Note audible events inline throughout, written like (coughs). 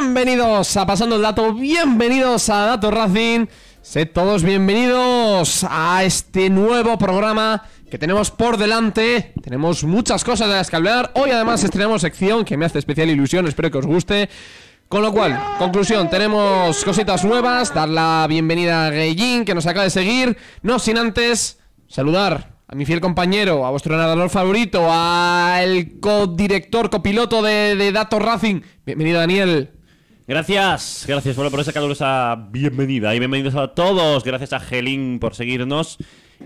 Bienvenidos a Pasando el Dato, bienvenidos a Dato Racing. Se todos bienvenidos a este nuevo programa que tenemos por delante. Tenemos muchas cosas de que Hoy además estrenamos sección que me hace especial ilusión, espero que os guste. Con lo cual, conclusión, tenemos cositas nuevas. Dar la bienvenida a Gayin que nos acaba de seguir. No sin antes saludar a mi fiel compañero, a vuestro nadador favorito, al co-director, copiloto de, de Dato Racing. Bienvenido, Daniel. Gracias, gracias por esa calurosa bienvenida y bienvenidos a todos. Gracias a Gelín por seguirnos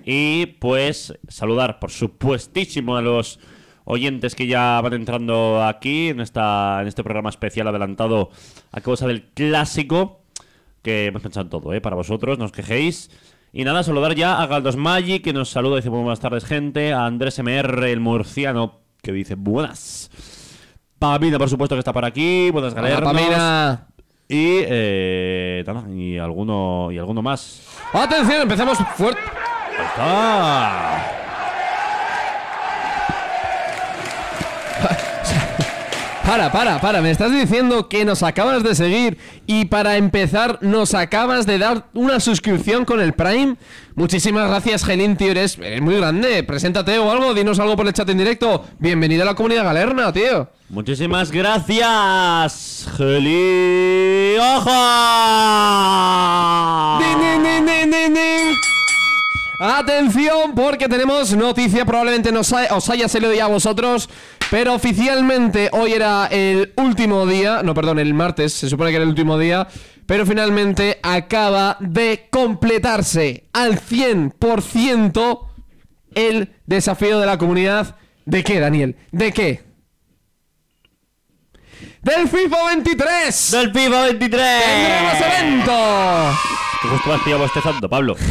y pues saludar por supuestísimo a los oyentes que ya van entrando aquí en, esta, en este programa especial adelantado a causa del clásico que hemos pensado todo, ¿eh? para vosotros, no os quejéis. Y nada, saludar ya a Galdos Maggi que nos saluda y dice buenas tardes gente, a Andrés MR el murciano que dice buenas. Pamina, por supuesto, que está por aquí. Buenas ganar. Pamina. Y, eh, y, alguno, y alguno más. ¡Atención! Empezamos fuerte. Ah. para, para, para. Me estás diciendo que nos acabas de seguir y para empezar nos acabas de dar una suscripción con el Prime. Muchísimas gracias, Gelín, tío. Eres, muy grande. Preséntate o algo, dinos algo por el chat en directo. Bienvenido a la comunidad galerna, tío. Muchísimas gracias, Gelin. ¡Ojo! ¡Din, Atención, porque tenemos noticia, probablemente nos os haya salido ya a vosotros, pero oficialmente hoy era el último día, no, perdón, el martes, se supone que era el último día, pero finalmente acaba de completarse al 100% el desafío de la comunidad. ¿De qué, Daniel? ¿De qué? del FIFA 23. Del FIFA 23. Tendremos evento. justo me bostezando, Pablo? (laughs)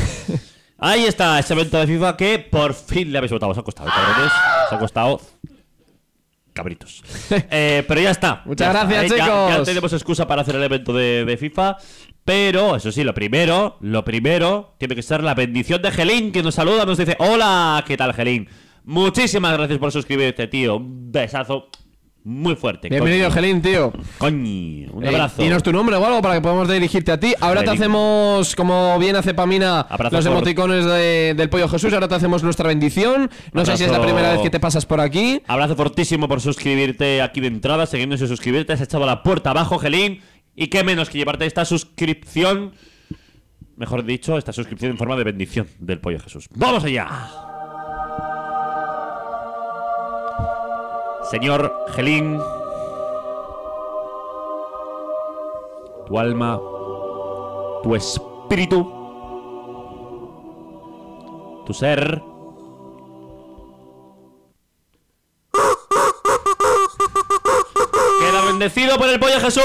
Ahí está ese evento de FIFA que por fin le habéis votado. Se ha costado, cabrones. Se ha costado. Cabritos. (laughs) Eh, pero ya está. Muchas gracias, ¿eh? chicos. Ya, tenemos excusa para hacer el evento de, FIFA. Pero, eso sí, lo primero, lo primero tiene que ser la bendición de Gelín, que nos saluda, nos dice: Hola, ¿qué tal, Gelín? Muchísimas gracias por suscribirte, tío. Un besazo muy fuerte. Bienvenido, Gelín, tío. Coño, un eh, abrazo. Dinos tu nombre o algo para que podamos dirigirte a ti. Ahora te hacemos, como bien hace Pamina, los emoticones del Pollo Jesús. Ahora te hacemos nuestra bendición. No sé si es la primera vez que te pasas por aquí. Abrazo fortísimo por suscribirte aquí de entrada, seguirnos y suscribirte. Has echado la puerta abajo, Gelín. Y qué menos que llevarte esta suscripción, mejor dicho, esta suscripción en forma de bendición del Pollo Jesús. ¡Vamos allá! Señor Gelín, tu alma, tu espíritu, tu ser. Queda bendecido por el pollo Jesús.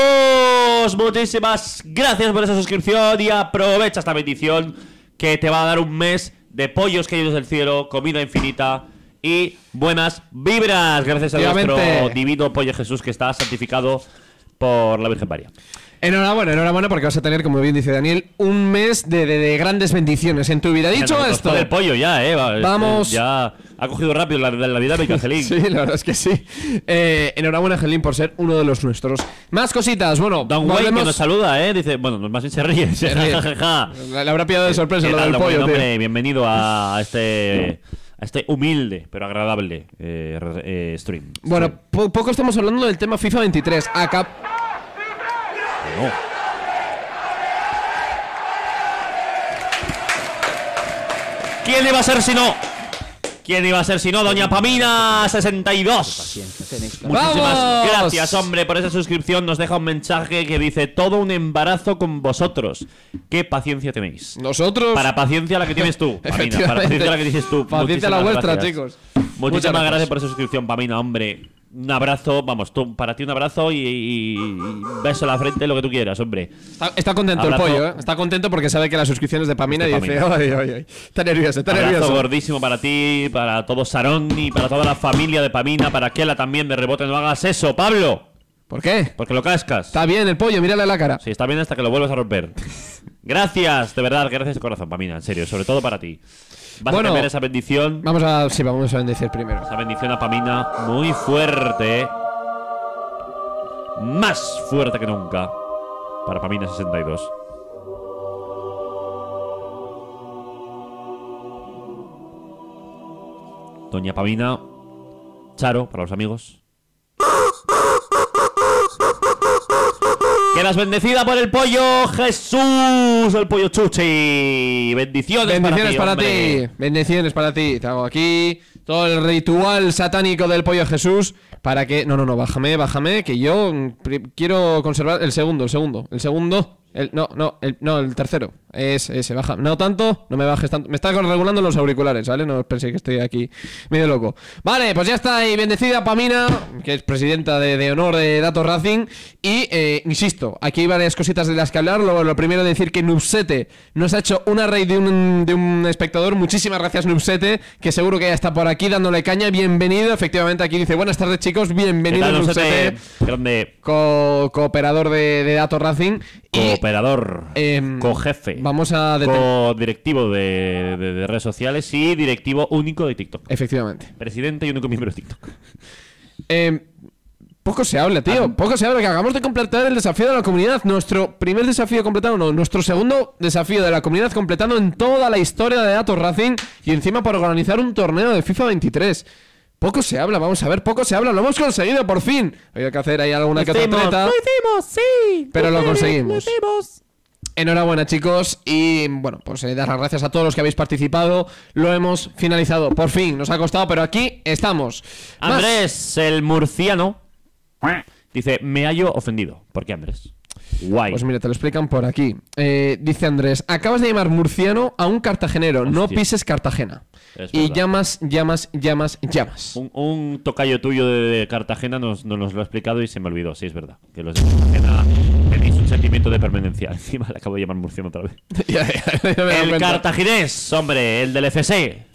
Muchísimas gracias por esa suscripción y aprovecha esta bendición que te va a dar un mes de pollos caídos del cielo, comida infinita y buenas vibras, gracias a nuestro divino Pollo Jesús que está santificado por la Virgen María. Enhorabuena, enhorabuena, porque vas a tener, como bien dice Daniel, un mes de, grandes bendiciones en tu vida. Dicho esto. el pollo ya, eh, ¿eh? Vamos. ya ha cogido rápido la, vida de Angelín. (laughs) sí, la verdad es que sí. Eh, enhorabuena, Angelín, por ser uno de los nuestros. Más cositas, bueno. Don Wayne que nos saluda, ¿eh? Dice, bueno, más se ríe. Se (laughs) Le habrá pillado de sorpresa lo pollo. bienvenido a este este humilde pero agradable eh, eh, stream. Bueno, poco estamos hablando del tema FIFA 23. Acá. No. ¿Quién va a ser si no? ¿Quién iba a ser si no? Doña Pamina 62. Muchísimas gracias, hombre, por esa suscripción. Nos deja un mensaje que dice: Todo un embarazo con vosotros. ¿Qué paciencia tenéis? Nosotros. Para paciencia la que tienes tú, (laughs) Pamina. Para paciencia la que dices tú. Paciencia la vuestra, chicos. Muchísimas gracias por esa suscripción, Pamina, hombre un abrazo, vamos, tú, para ti un abrazo y, beso a la frente, lo que tú quieras, hombre. Está, contento el pollo, ¿eh? Está contento porque sabe que las suscripciones de Pamina y dice, ay, ay, ay. Está nervioso, está abrazo gordísimo para ti, para todo Sarón y para toda la familia de Pamina, para la también de rebote. No hagas eso, Pablo. ¿Por qué? Porque lo cascas. Está bien el pollo, mírale la cara. Sí, está bien hasta que lo vuelvas a romper. (laughs) gracias, de verdad, gracias de corazón, Pamina, en serio, sobre todo para ti. Vamos a ver esa bendición. Vamos a, sí, vamos a bendecir primero. Esa bendición a Pamina muy fuerte. Más fuerte que nunca. Para Pamina 62. Doña Pamina. Charo, para los amigos. Que las bendecida por el pollo Jesús, el pollo chuchi. Bendiciones, para ti. Para ti. Bendiciones para ti. Te hago aquí todo el ritual satánico del pollo Jesús. Para que. No, no, no, bájame, bájame, que yo mm, quiero conservar. El segundo, el segundo, el segundo. El, no, no, el, no, el tercero. Es ese, baja. No tanto, no me bajes tanto. Me está regulando los auriculares, ¿vale? No pensé que estoy aquí medio loco. Vale, pues ya está. Y bendecida Pamina, que es presidenta de, honor de Datos Racing. Y, eh, insisto, aquí hay varias cositas de las que hablar. Lo, primero primero, decir que Nubsete nos ha hecho una raid de un, de un espectador. Muchísimas gracias, Nubsete, que seguro que ya está por aquí dándole caña. Bienvenido. Efectivamente, aquí dice, buenas tardes, chicos chicos? Bienvenidos a grande co cooperador de, de Dato Racing. Cooperador, eh, cojefe, vamos a directivo de, redes sociales y directivo único de TikTok. Efectivamente. Presidente y único miembro de TikTok. Eh, poco se habla, tío. Ah. poco se habla. Que acabamos de completar el desafío de la comunidad. Nuestro primer desafío completado, no, nuestro segundo desafío de la comunidad completado en toda la historia de Dato Racing. Y encima para organizar un torneo de FIFA 23. Poco se habla, vamos a ver, poco se habla, lo hemos conseguido por fin. Había que hacer ahí alguna que treta Lo hicimos, sí. Pero lo conseguimos. Enhorabuena chicos y bueno, pues eh, dar las gracias a todos los que habéis participado. Lo hemos finalizado, por fin, nos ha costado, pero aquí estamos. Andrés, el murciano, dice, me hallo ofendido. ¿Por qué Andrés? Guay. Pues mira, te lo explican por aquí. Eh, dice Andrés, acabas de llamar murciano a un cartagenero, no pises Cartagena y llamas, llamas, llamas, llamas. Un, tocayo tuyo de, Cartagena nos, nos, lo ha explicado y se me olvidó, sí, es verdad. Que tenéis un sentimiento de permanencia. (laughs) Encima le acabo de llamar murciano otra vez. (laughs) el cartaginés, hombre, el del FC.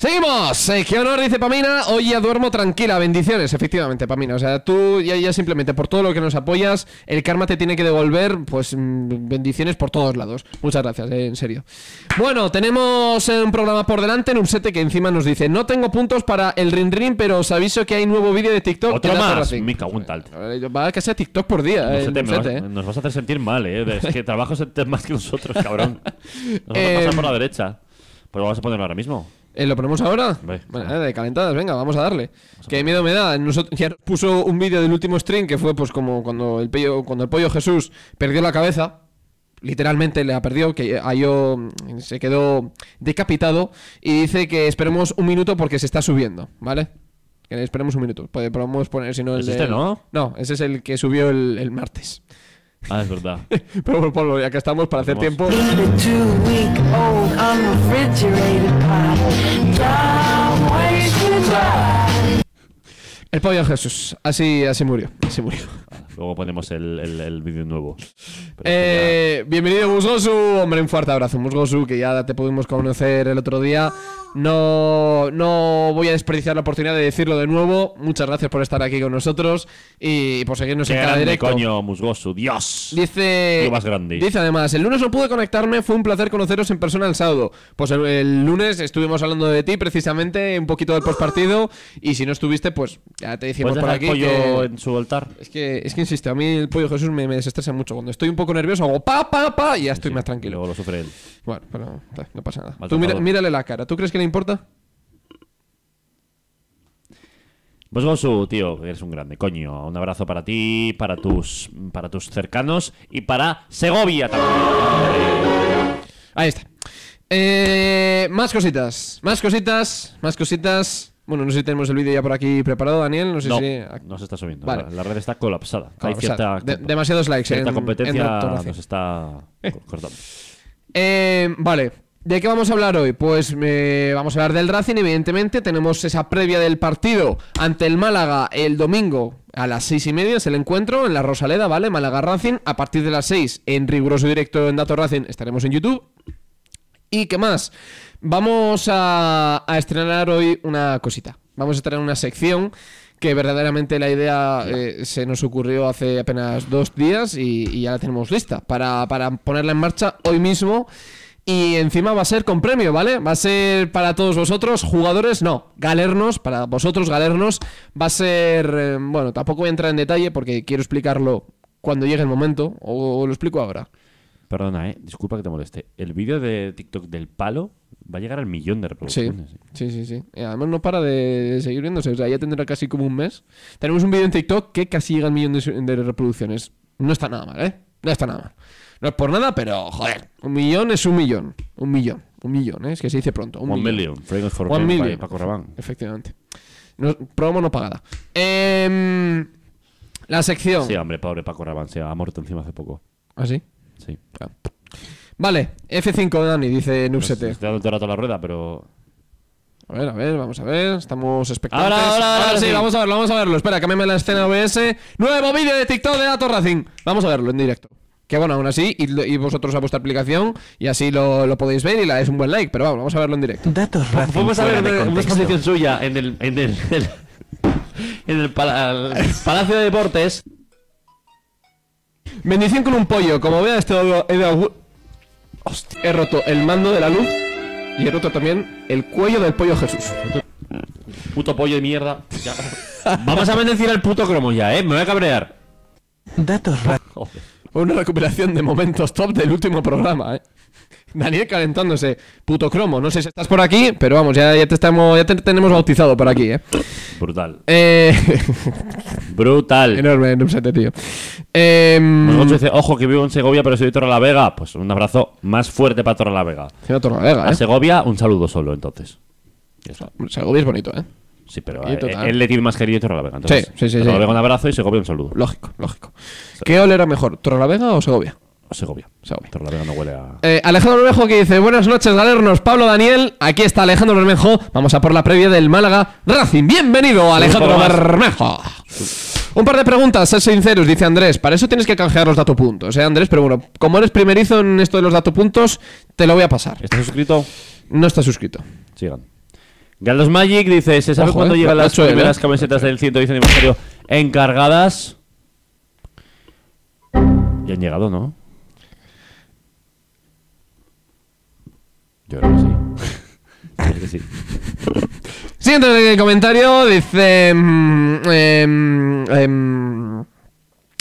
Seguimos. Eh, qué honor, dice Pamina. Hoy ya duermo tranquila. Bendiciones, efectivamente, Pamina. O sea, tú ya, ya simplemente por todo lo que nos apoyas, el karma te tiene que devolver, pues mm, bendiciones por todos lados. Muchas gracias, eh, en serio. Bueno, tenemos eh, un programa por delante en un que encima nos dice: No tengo puntos para el ring ring, pero os aviso que hay nuevo vídeo de TikTok. Otro más. Me cago tal. Va a que sea TikTok por día. Eh, nos vas a hacer sentir mal, ¿eh? Es que trabajo más que nosotros, cabrón. (laughs) Nos vamos a pasar por la em, derecha. Pero pues vamos a ponerlo ahora mismo. Eh, ¿Lo ponemos ahora? Bueno, de calentadas, venga, vamos a darle. Que miedo me da. Nosotros, puso un vídeo del último stream que fue pues como cuando el, cuando el pollo Jesús perdió la cabeza. Literalmente le ha perdido, que yo mm, se quedó decapitado y dice que esperemos un minuto porque se está subiendo, ¿vale? Que esperemos un minuto. Pues, podemos poner, si no, el este, ¿no? No, ese es el que subió el martes. Ah, es verdad. (laughs) Pero por Pablo, ya que estamos para hacer tiempo. El pollo Jesús. Así, así murió. Así murió. Ah, luego ponemos el, vídeo nuevo. Eh, bienvenido, Musgosu. Hombre, un fuerte abrazo, Musgosu, que ya te pudimos conocer el otro día. No, no voy a desperdiciar la oportunidad de decirlo de nuevo. Muchas gracias por estar aquí con nosotros y por seguirnos en cada directo. coño, musgoso, Dios. Dice, dice además, el lunes no pude conectarme, fue un placer conoceros en persona el sábado. Pues el, lunes estuvimos hablando de ti precisamente, un poquito del postpartido y si no estuviste, pues ya te decimos pues por aquí. El pollo en su altar? Es que, es que insisto, a mí el pollo Jesús me, desestresa mucho. Cuando estoy un poco nervioso hago pa, pa, pa y ya estoy más tranquilo. lo sufre él. Bueno, pero eh, no pasa nada. Tú mírale la cara. ¿Tú crees que le importa? Pues su tío, eres un grande, coño. Un abrazo para ti, para tus, para tus cercanos y para Segovia también. Ahí está. Eh, más cositas, más cositas, más cositas. Bueno, no sé si tenemos el vídeo ya por aquí preparado, Daniel. No sé si. No se está subiendo. La, red está colapsada. Hay cierta, demasiados likes. Cierta competencia nos está eh. cortando. Eh, vale. ¿De qué vamos a hablar hoy? Pues eh, vamos a hablar del Racing, evidentemente. Tenemos esa previa del partido ante el Málaga el domingo a las seis y media. Es el encuentro en la Rosaleda, ¿vale? Málaga Racing. A partir de las 6 en riguroso directo en Dato Racing, estaremos en YouTube. ¿Y qué más? Vamos a, a estrenar hoy una cosita. Vamos a estrenar una sección que verdaderamente la idea eh, se nos ocurrió hace apenas dos días y, ya la tenemos lista para, ponerla en marcha hoy mismo. Y encima va a ser con premio, ¿vale? Va a ser para todos vosotros, jugadores, no, galernos, para vosotros galernos. Va a ser, eh, bueno, tampoco voy a entrar en detalle porque quiero explicarlo cuando llegue el momento, o, lo explico ahora. Perdona, eh, disculpa que te moleste. El vídeo de TikTok del palo Va a llegar al millón de reproducciones. ¿eh? Sí, sí, sí. Además no para de seguir viéndose. O sea, ya tendrá casi como un mes. Tenemos un vídeo en TikTok que casi llega al millón de, reproducciones. No está nada mal, ¿eh? No está nada mal. No es por nada, pero joder. Un millón es un millón. Un millón. Un millón, ¿eh? Es que se dice pronto. Un millón. million. For One million. Paco Rabán. Efectivamente. No, promo no pagada. Em, la sección. Sí, hombre, pobre Paco Rabán. Se ha muerto encima hace poco. ¿Ah, sí? Sí. Vale, F5 Dani, dice Nubsete. estoy dando todo el rato la rueda, pero. A ver, a ver, vamos a ver. Estamos expectantes. Ahora, ahora, ahora, sí, vamos a verlo, vamos a verlo. Espera, cámbiame la escena OBS. Nuevo vídeo de TikTok de Dato Racing. Vamos a verlo en directo. Que bueno, aún así, Y vosotros a vuestra aplicación y así lo, lo podéis ver y le es un buen like, pero vamos, vamos a verlo en directo. Dato Racing. Vamos a ver una exposición suya en el, en el, en el, Palacio de Deportes. Bendición con un pollo, como vea este Hostia. He roto el mando de la luz y he roto también el cuello del pollo Jesús. Puto pollo de mierda. (laughs) Vamos a bendecir al puto cromo ya, ¿eh? Me voy a cabrear. Datos Una recuperación de momentos top del último programa, ¿eh? Daniel calentándose. Puto cromo, no sé si estás por aquí, pero vamos, ya, te estamos, ya tenemos bautizado por aquí, ¿eh? Brutal. Eh, (laughs) Brutal. Enorme, enorme, tío. Em, pues ojo que vivo en Segovia, pero soy de Torre la Vega. Pues un abrazo más fuerte para Torre la Vega. A eh. Segovia, un saludo solo, entonces. Segovia es bonito, ¿eh? Sí, pero eh, él, le tiene más querido a la sí, sí, sí. un abrazo y Segovia un saludo. Lógico, lógico. ¿Qué olera mejor, Vega o Segovia? Segovia. Eh, Alejandro Bermejo que dice, buenas noches, galernos. Pablo Daniel, aquí está Alejandro Bermejo. Vamos a por la previa del Málaga Racing. Bienvenido, Alejandro Bermejo. Un par de preguntas, ser sinceros, dice Andrés. Para eso tienes que canjear los datopuntos, ¿eh, Andrés? Pero bueno, como eres primerizo en esto de los datopuntos, te lo voy a pasar. ¿Estás suscrito? No estás suscrito. Sigan. Galos Magic dice, ¿se sabe cuándo eh, llegan las eh, primeras camisetas del 110 aniversario encargadas? Ya han llegado, ¿no? Yo creo que sí. (laughs) sí. Siguiente comentario dice. Mm, em, em,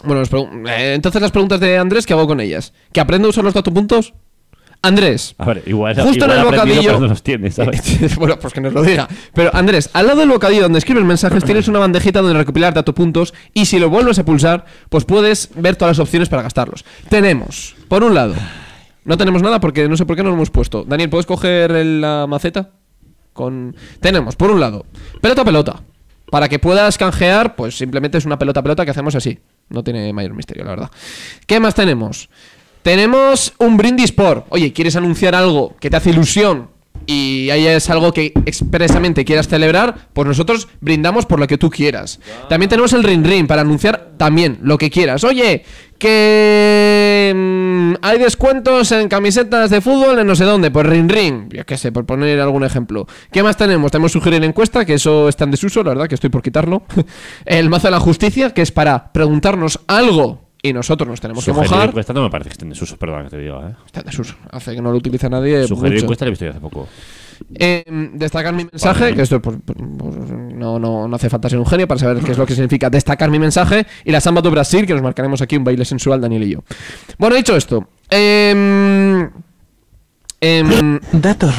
bueno, eh, entonces las preguntas de Andrés, ¿qué hago con ellas? ¿Que aprendo a usar los datopuntos? Andrés. A igual, Justo en el bocadillo. los (laughs) eh, bueno, pues que nos lo diga. Pero Andrés, al lado del bocadillo donde escribes mensajes tienes una bandejita donde recopilar datopuntos y si lo vuelves a pulsar, pues puedes ver todas las opciones para gastarlos. Tenemos, por un lado, no tenemos nada porque no sé por qué nos lo hemos puesto. Daniel, ¿puedes coger la maceta? Con... Tenemos, por un lado, pelota pelota. Para que puedas canjear, pues simplemente es una pelota pelota que hacemos así. No tiene mayor misterio, la verdad. ¿Qué más tenemos? Tenemos un brindis por. Oye, ¿quieres anunciar algo que te hace ilusión? y ahí es algo que expresamente quieras celebrar, pues nosotros brindamos por lo que tú quieras. También tenemos el ring ring para anunciar también lo que quieras. Oye, que mm, hay descuentos en camisetas de fútbol en no sé dónde, por pues Ring Ring, yo qué sé, por poner algún ejemplo. ¿Qué más tenemos? Tenemos sugerir encuesta, que eso está en desuso, la verdad, que estoy por quitarlo. (laughs) El mazo de la justicia, que es para preguntarnos algo y nosotros nos tenemos que mojar. encuesta me parece que en desuso, perdón que te ¿eh? Está en desuso, hace que no lo utiliza nadie. Sugerir encuesta la he visto hace poco. Em, destacar mi mensaje, que esto pues, pues, no, no, hace falta ser un genio para saber qué es lo que significa destacar mi mensaje, y la Samba do Brasil, que nos marcaremos aquí un baile sensual, Daniel y yo. Bueno, dicho esto, datos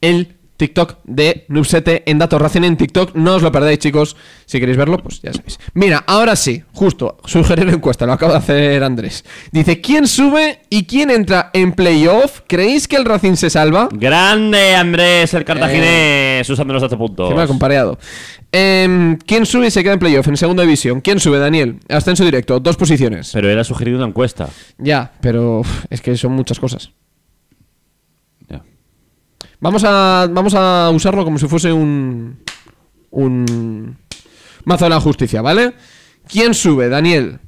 El TikTok de Nubsete en Datos Racing en TikTok. No os lo perdáis, chicos. Si queréis verlo, pues ya sabéis. Mira, ahora sí, justo, sugerir encuesta, lo acaba de hacer Andrés. Dice, ¿quién sube y quién entra en playoff? ¿Creéis que el Racing se salva? Grande, Andrés, el cartaginés, eh... usando los punto. puntos. me ha compareado. Em, ¿Quién sube y se queda en playoff en segunda división? ¿Quién sube, Daniel? Ascenso directo, dos posiciones. Pero era sugerido una encuesta. Ya, pero es que son muchas cosas. Vamos a, vamos a usarlo como si fuese un, un mazo de la justicia, ¿vale? ¿Quién sube, Daniel?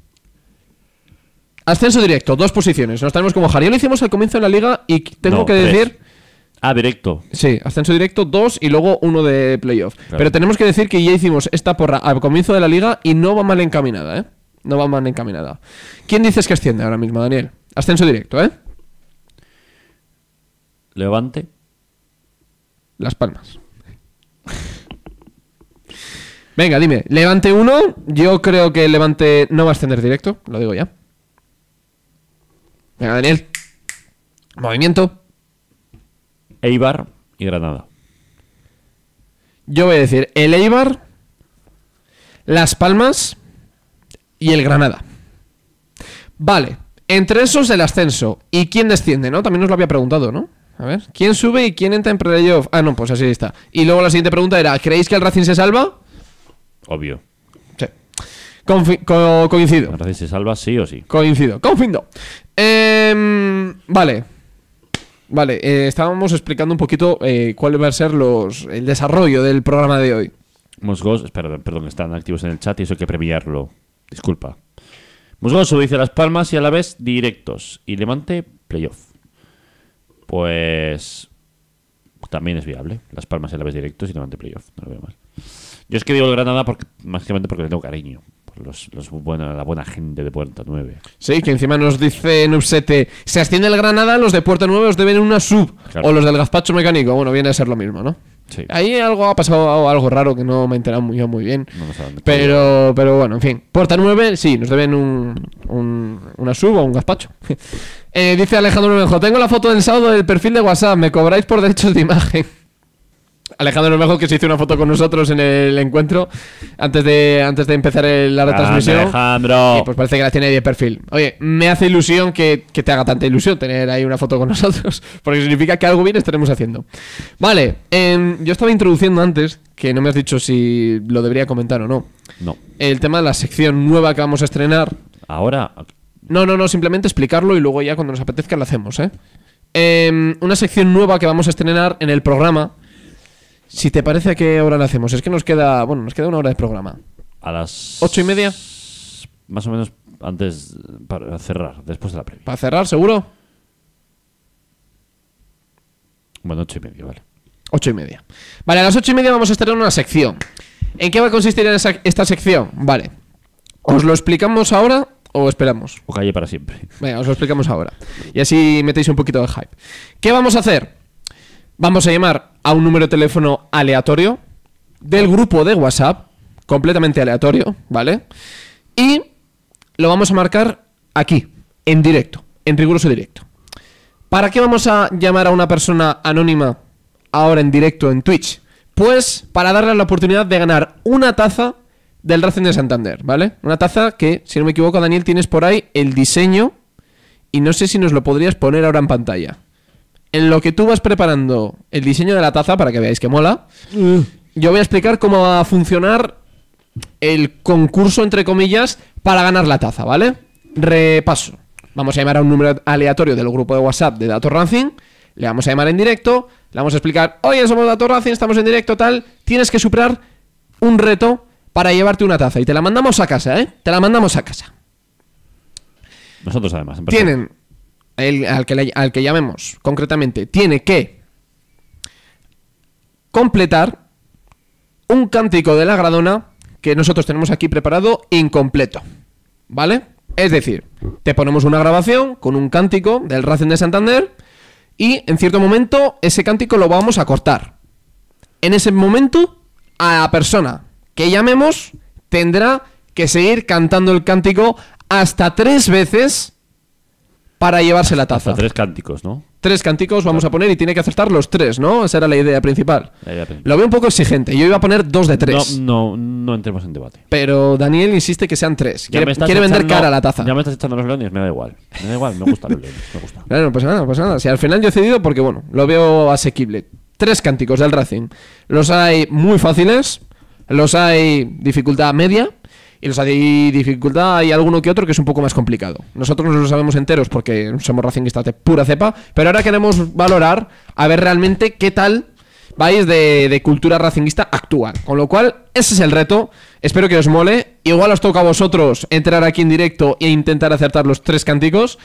Ascenso directo, dos posiciones. Nos tenemos como Jari. Lo hicimos al comienzo de la liga y tengo que decir... Ah, directo. Sí, ascenso directo, dos y luego uno de playoff. Pero tenemos que decir que ya hicimos esta porra al comienzo de la liga y no va mal encaminada, ¿eh? No va mal encaminada. ¿Quién dices que asciende ahora mismo, Daniel? Ascenso directo, ¿eh? Levante. Las Palmas. Venga, dime. Levante uno Yo creo que el Levante no va a ascender directo. Lo digo ya. Venga, Daniel. Movimiento. Eibar y Granada. Yo voy a decir el Eibar, Las Palmas y el Granada. Vale. Entre esos el ascenso. ¿Y quién desciende, no? También nos lo había preguntado, ¿no? A ver, ¿quién sube y quién entra en playoff? Ah, no, pues así está. Y luego la siguiente pregunta era, ¿creéis que el Racing se salva? Obvio. Sí. coincido. ¿El Racing se salva sí o sí? Coincido. Confindo. Em, vale. Vale, eh, estábamos explicando un poquito eh, cuál va a ser los, el desarrollo del programa de hoy. Musgos, perdón, perdón, están activos en el chat y eso hay que premiarlo. Disculpa. Mosgos dice Las Palmas y a la vez directos. Y Levante, playoff pues también es viable. Las Palmas en la vez directo y no playoff. No lo veo mal. Yo es que digo el Granada porque, básicamente porque le tengo cariño. Por los, los la buena gente de Puerta 9. Sí, que encima nos dice 7 se asciende el Granada, los de Puerta 9 os deben una sub. O los del gazpacho mecánico. Bueno, viene a ser lo mismo, ¿no? Sí. Ahí algo ha pasado algo raro que no me he enterado muy, muy bien. pero, pero bueno, en fin. Puerta 9, sí, nos deben un, una sub o un gazpacho. Eh, dice Alejandro Bermejo, tengo la foto del sábado del perfil de WhatsApp, me cobráis por derechos de imagen. (laughs) Alejandro Bermejo que se hizo una foto con nosotros en el encuentro antes de, antes de empezar la retransmisión. Alejandro. pues parece que la tiene de perfil. Oye, me hace ilusión que, te haga tanta ilusión tener ahí una foto con nosotros, (laughs) porque significa que algo bien estaremos haciendo. Vale, em, yo estaba introduciendo antes, que no me has dicho si lo debería comentar o no. No. El tema de la sección nueva que vamos a estrenar. Ahora, no, no, no, simplemente explicarlo y luego ya cuando nos apetezca lo hacemos, ¿eh? Em, una sección nueva que vamos a estrenar en el programa. Si te parece, ¿a qué hora la hacemos? Es que nos queda, bueno, nos queda una hora de programa. A las... ¿Ocho y media? Más o menos antes, para cerrar, después de la previa. ¿Para cerrar, seguro? Bueno, ocho y media, vale. Ocho y media. Vale, a las ocho y media vamos a estrenar una sección. ¿En qué va a consistir esta sección? Vale. Os lo explicamos ahora ¿O esperamos? O calle para siempre. Venga, os lo explicamos ahora. Y así metéis un poquito de hype. ¿Qué vamos a hacer? Vamos a llamar a un número de teléfono aleatorio del grupo de WhatsApp, completamente aleatorio, ¿vale? Y lo vamos a marcar aquí, en directo, en riguroso directo. ¿Para qué vamos a llamar a una persona anónima ahora en directo en Twitch? Pues para darle la oportunidad de ganar una taza del Racing de Santander, ¿vale? Una taza que, si no me equivoco, Daniel, tienes por ahí el diseño y no sé si nos lo podrías poner ahora en pantalla. En lo que tú vas preparando el diseño de la taza, para que veáis que mola, yo voy a explicar cómo va a funcionar el concurso, entre comillas, para ganar la taza, ¿vale? Repaso. Vamos a llamar a un número aleatorio del grupo de WhatsApp de Dato Racing, le vamos a llamar en directo, le vamos a explicar, oye, somos Dato Racing, estamos en directo, tal, tienes que superar un reto para llevarte una taza. Y te la mandamos a casa, ¿eh? Te la mandamos a casa. Nosotros además. En tienen, el, al, que al que llamemos concretamente, tiene que completar un cántico de la Gradona que nosotros tenemos aquí preparado incompleto. ¿Vale? Es decir, te ponemos una grabación con un cántico del Racing de Santander y en cierto momento ese cántico lo vamos a cortar. En ese momento a la persona que llamemos tendrá que seguir cantando el cántico hasta tres veces para llevarse la taza. tres cánticos, ¿no? Tres cánticos vamos a poner y tiene que acertar los tres, ¿no? Esa era la idea principal. Lo veo un poco exigente. Yo iba a poner dos de tres. No, no, entremos en debate. Pero Daniel insiste que sean tres. Quiere, vender cara a la taza. Ya me estás echando los leones, me da igual. Me da igual, me gustan los leones. Me gusta. Bueno, no nada, no nada. Si al final yo he cedido porque, bueno, lo veo asequible. Tres cánticos del Racing. Los hay muy fáciles los hay dificultad media y los hay dificultad y alguno que otro que es un poco más complicado. Nosotros no lo sabemos enteros porque somos racinguistas de pura cepa, pero ahora queremos valorar a ver realmente qué tal vais de, cultura racinguista actual. Con lo cual, ese es el reto. Espero que os mole. Igual os toca a vosotros entrar aquí en directo e intentar acertar los tres cánticos.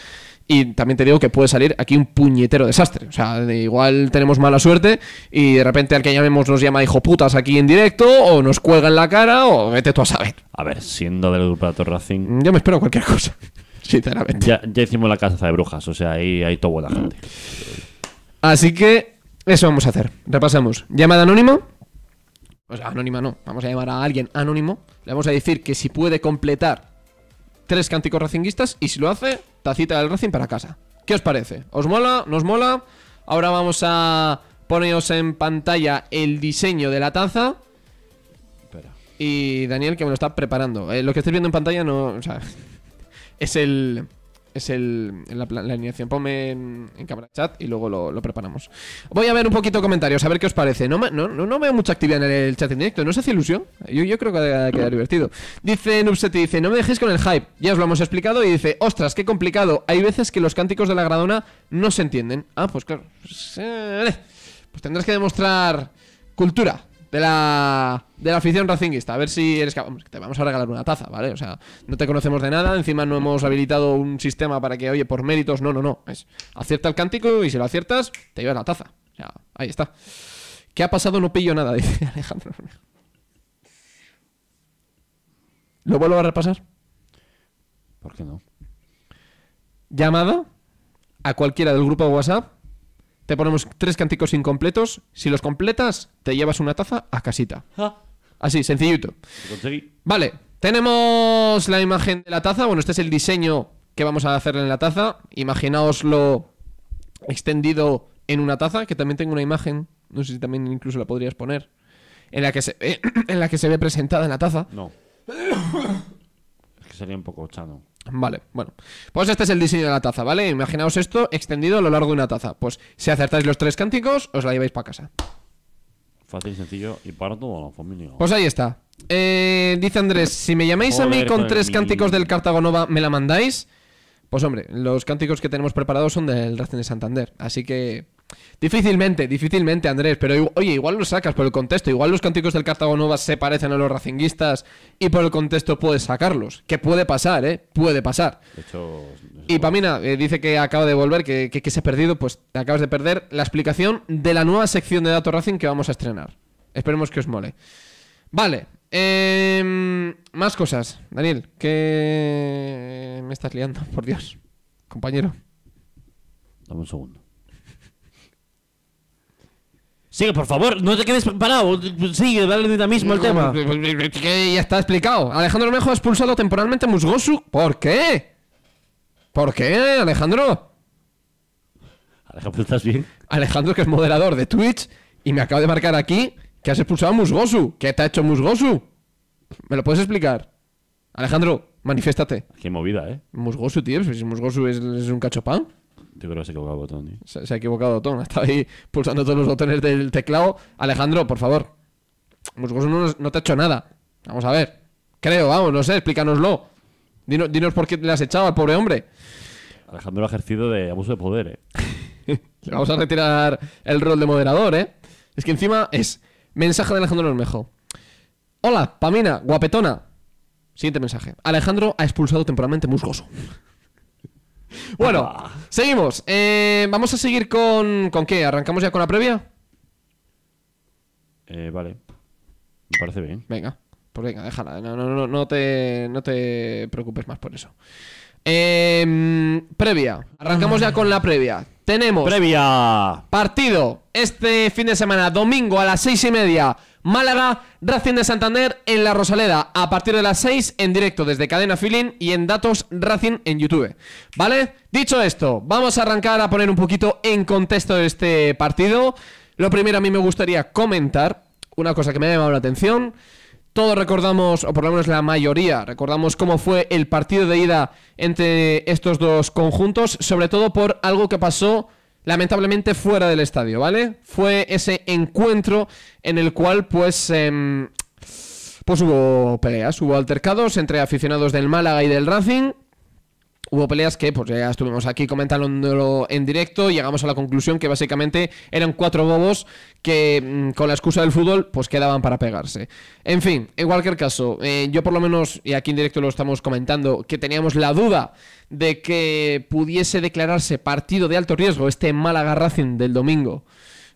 Y también te digo que puede salir aquí un puñetero desastre. O sea, igual tenemos mala suerte y de repente al que llamemos nos llama hijo putas aquí en directo o nos cuelga en la cara o vete tú a saber. A ver, siendo del grupo de Racing... Mm, yo me espero cualquier cosa, (laughs) sinceramente. Ya, hicimos la caza de brujas, o sea, ahí, hay todo la gente. Así que eso vamos a hacer. Repasamos. Llamada anónimo O sea, anónima no. Vamos a llamar a alguien anónimo. Le vamos a decir que si puede completar tres cánticos racinguistas y si lo hace, tacita del Racing para casa. ¿Qué os parece? ¿Os mola? ¿Nos mola? Ahora vamos a poneros en pantalla el diseño de la taza. Y Daniel, que me lo está preparando. Eh, lo que estáis viendo en pantalla no. O sea, (laughs) es el es el, la, la, alineación. Ponme en, cámara chat y luego lo, preparamos. Voy a ver un poquito comentarios, a ver qué os parece. No, no, no veo mucha actividad en el chat en directo, no se hace ilusión. Yo, creo que va a quedar divertido. Dice Nubseti, dice, no me dejéis con el hype. Ya os lo hemos explicado y dice, ostras, qué complicado. Hay veces que los cánticos de la gradona no se entienden. Ah, pues claro. pues, eh, pues tendrás que demostrar cultura de la, de la afición racinguista. A ver si eres Te vamos a regalar una taza, ¿vale? O sea, no te conocemos de nada. Encima no hemos habilitado un sistema para que, oye, por méritos. No, no, no. acierta el cántico y si lo aciertas, te lleva la taza. O sea, ahí está. ¿Qué ha pasado? No pillo nada, (laughs) dice Alejandro. ¿Lo vuelvo a repasar? ¿Por qué no? Llamada a cualquiera del grupo de WhatsApp te ponemos tres cánticos incompletos. Si los completas, te llevas una taza a casita. Así, sencillito. Vale, tenemos la imagen de la taza. Bueno, este es el diseño que vamos a hacer en la taza. Imaginaoslo extendido en una taza, que también tengo una imagen, no sé si también incluso la podrías poner, en la que se, (clears throat) en la que se ve presentada en la taza. No. (coughs) es que sería un poco chano. Vale, bueno. Pues este es el diseño de la taza, ¿vale? Imaginaos esto extendido a lo largo de una taza. Pues si acertáis los tres cánticos, os la lleváis para casa. Fácil, sencillo y para toda la familia. Pues ahí está. Eh, dice Andrés, si me llamáis a mí con tres cánticos del Cartago Nova, ¿me la mandáis? Pues hombre, los cánticos que tenemos preparados son del Racing de Santander. Así que Difícilmente, difícilmente, Andrés, pero oye, igual lo sacas por el contexto, igual los cánticos del Cartago Nova se parecen a los racinguistas y por el contexto puedes sacarlos, que puede pasar, ¿eh? Puede pasar. y Pamina eh, dice que acaba de volver, que, se ha perdido, pues te acabas de perder la explicación de la nueva sección de datos Racing que vamos a estrenar. Esperemos que os mole. Vale, em, más cosas. Daniel, que me estás liando, por Dios, compañero. Dame un segundo. Sigue, por favor, no te quedes parado. Sigue, dale mismo al tema. ya está explicado. Alejandro Mejo ha expulsado temporalmente a Musgosu. ¿Por qué? ¿Por qué, Alejandro? Alejandro, ¿estás bien? Alejandro, que es moderador de Twitch, y me acaba de marcar aquí que has expulsado a Musgosu. ¿Qué te ha hecho Musgosu? ¿Me lo puedes explicar? Alejandro, manifiéstate. Qué movida, ¿eh? Musgosu, tío. Musgosu es, es un cachopán. Yo creo que se ha equivocado el botón. ¿eh? Se, ha equivocado Estaba ahí pulsando todos los botones del teclado. Alejandro, por favor. Musgoso no, te ha hecho nada. Vamos a ver. Creo, vamos, no sé, explícanoslo. Dinos, por qué le has echado al pobre hombre. Alejandro ha ejercido de abuso de poder, ¿eh? (laughs) le vamos a retirar el rol de moderador, ¿eh? Es que encima es mensaje de Alejandro Normejo. Hola, Pamina, guapetona. Siguiente mensaje. Alejandro ha expulsado temporalmente Musgoso. (laughs) Bueno, ah. seguimos. Eh, vamos a seguir con. ¿Con qué? ¿Arrancamos ya con la previa? Eh, vale. Me parece bien. Venga, pues venga, déjala. No, te, preocupes más por eso. Em, previa. Arrancamos ya con la previa. Tenemos. Previa. Partido este fin de semana, domingo a las seis y media. Málaga, Racing de Santander en La Rosaleda a partir de las 6 en directo desde Cadena Feeling y en Datos Racing en YouTube. ¿Vale? Dicho esto, vamos a arrancar a poner un poquito en contexto este partido. Lo primero a mí me gustaría comentar una cosa que me ha llamado la atención. Todos recordamos, o por lo menos la mayoría, recordamos cómo fue el partido de ida entre estos dos conjuntos, sobre todo por algo que pasó lamentablemente fuera del estadio, ¿vale? Fue ese encuentro en el cual, pues, em, pues hubo peleas, hubo altercados entre aficionados del Málaga y del Racing hubo peleas que pues ya estuvimos aquí comentándolo en directo y llegamos a la conclusión que básicamente eran cuatro bobos que mm, con la excusa del fútbol pues quedaban para pegarse. En fin, en cualquier caso, eh, yo por lo menos, y aquí en directo lo estamos comentando, que teníamos la duda de que pudiese declararse partido de alto riesgo este mal Racing del domingo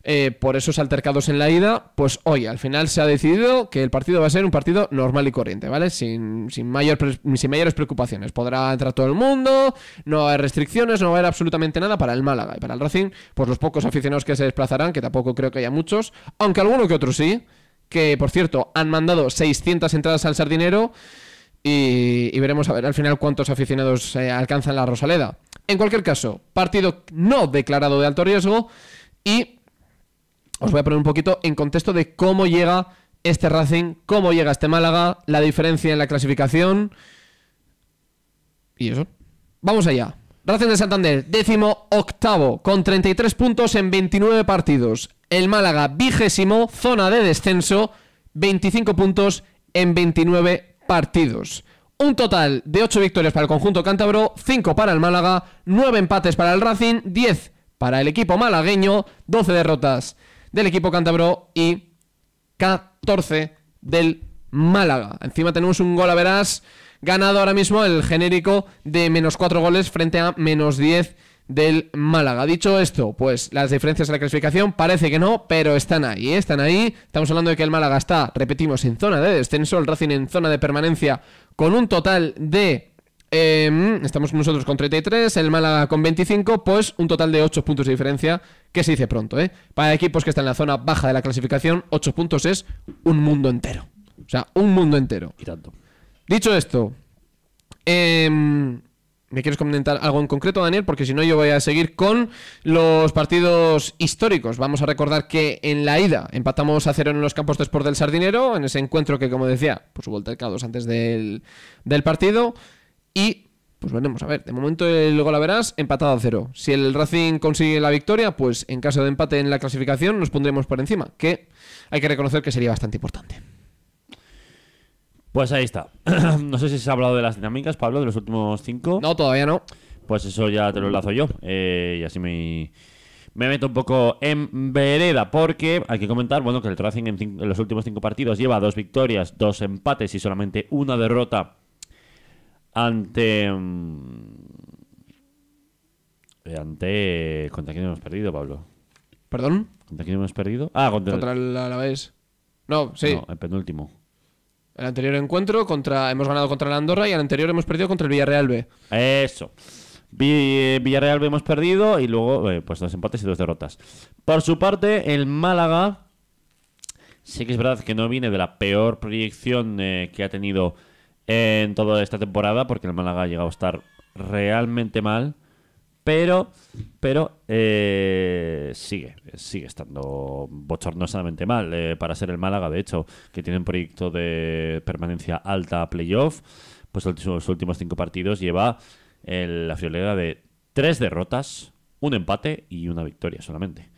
eh, por esos altercados en la ida, pues hoy al final se ha decidido que el partido va a ser un partido normal y corriente, ¿vale? Sin, mayores preocupaciones. Podrá entrar todo el mundo, no hay restricciones, no va a haber absolutamente nada para el Málaga y para el Racing, pues los pocos aficionados que se desplazarán, que tampoco creo que haya muchos, aunque alguno que otro sí, que por cierto han mandado 600 entradas al sardinero. Y, veremos a ver al final cuántos aficionados eh, alcanzan la Rosaleda. En cualquier caso, partido no declarado de alto riesgo y os voy a poner un poquito en contexto de cómo llega este Racing, cómo llega este Málaga, la diferencia en la clasificación. Y eso. Vamos allá. Racing de Santander, décimo octavo, con 33 puntos en 29 partidos. El Málaga, vigésimo, zona de descenso, 25 puntos en 29 partidos. Un total de 8 victorias para el conjunto cántabro, 5 para el Málaga, 9 empates para el Racing, 10 para el equipo malagueño, 12 derrotas del equipo cántabro y 14 del Málaga. Encima tenemos un gol a verás ganado ahora mismo el genérico de menos 4 goles frente a menos 10 del Málaga. Dicho esto, pues las diferencias en la clasificación parece que no, pero están ahí, están ahí. Estamos hablando de que el Málaga está, repetimos, en zona de descenso, el Racing en zona de permanencia con un total de Em, estamos nosotros con 33, el mala con 25, pues un total de 8 puntos de diferencia que se dice pronto. ¿eh? Para equipos que están en la zona baja de la clasificación, 8 puntos es un mundo entero. O sea, un mundo entero. Y tanto. Dicho esto, em, ¿me quieres comentar algo en concreto, Daniel? Porque si no, yo voy a seguir con los partidos históricos. Vamos a recordar que en la ida empatamos a cero en los campos de Sport del Sardinero, en ese encuentro que, como decía, pues hubo altercados antes del, del partido. Y pues veremos, a ver, de momento el gol la verás empatado a cero. Si el Racing consigue la victoria, pues en caso de empate en la clasificación nos pondremos por encima, que hay que reconocer que sería bastante importante. Pues ahí está. (clears throat) no sé si se ha hablado de las dinámicas, Pablo, de los últimos cinco. No, todavía no. Pues eso ya te lo enlazo yo. Eh, y así me, me meto un poco en vereda, porque hay que comentar, bueno, que el Racing en, en los últimos cinco partidos lleva dos victorias, dos empates y solamente una derrota ante. Mm, eh, ante. ¿Contra quién hemos perdido, Pablo? ¿Perdón? ¿Contra quién hemos perdido? Ah, contra, contra el Alavés. No, sí. el penúltimo. El anterior encuentro contra hemos ganado contra el Andorra y el anterior hemos perdido contra el Villarreal B. Eso. Eh, Villarreal B hemos perdido y luego eh, pues dos empates y dos derrotas. Por su parte, el Málaga sí que es verdad que no viene de la peor proyección que ha tenido en toda esta temporada, porque el Málaga ha llegado a estar realmente mal. Pero, pero eh, sigue, sigue estando bochornosamente mal eh, para ser el Málaga, de hecho, que tiene un proyecto de permanencia alta playoff. Pues los últimos cinco partidos lleva la friolera de tres derrotas, un empate y una victoria solamente.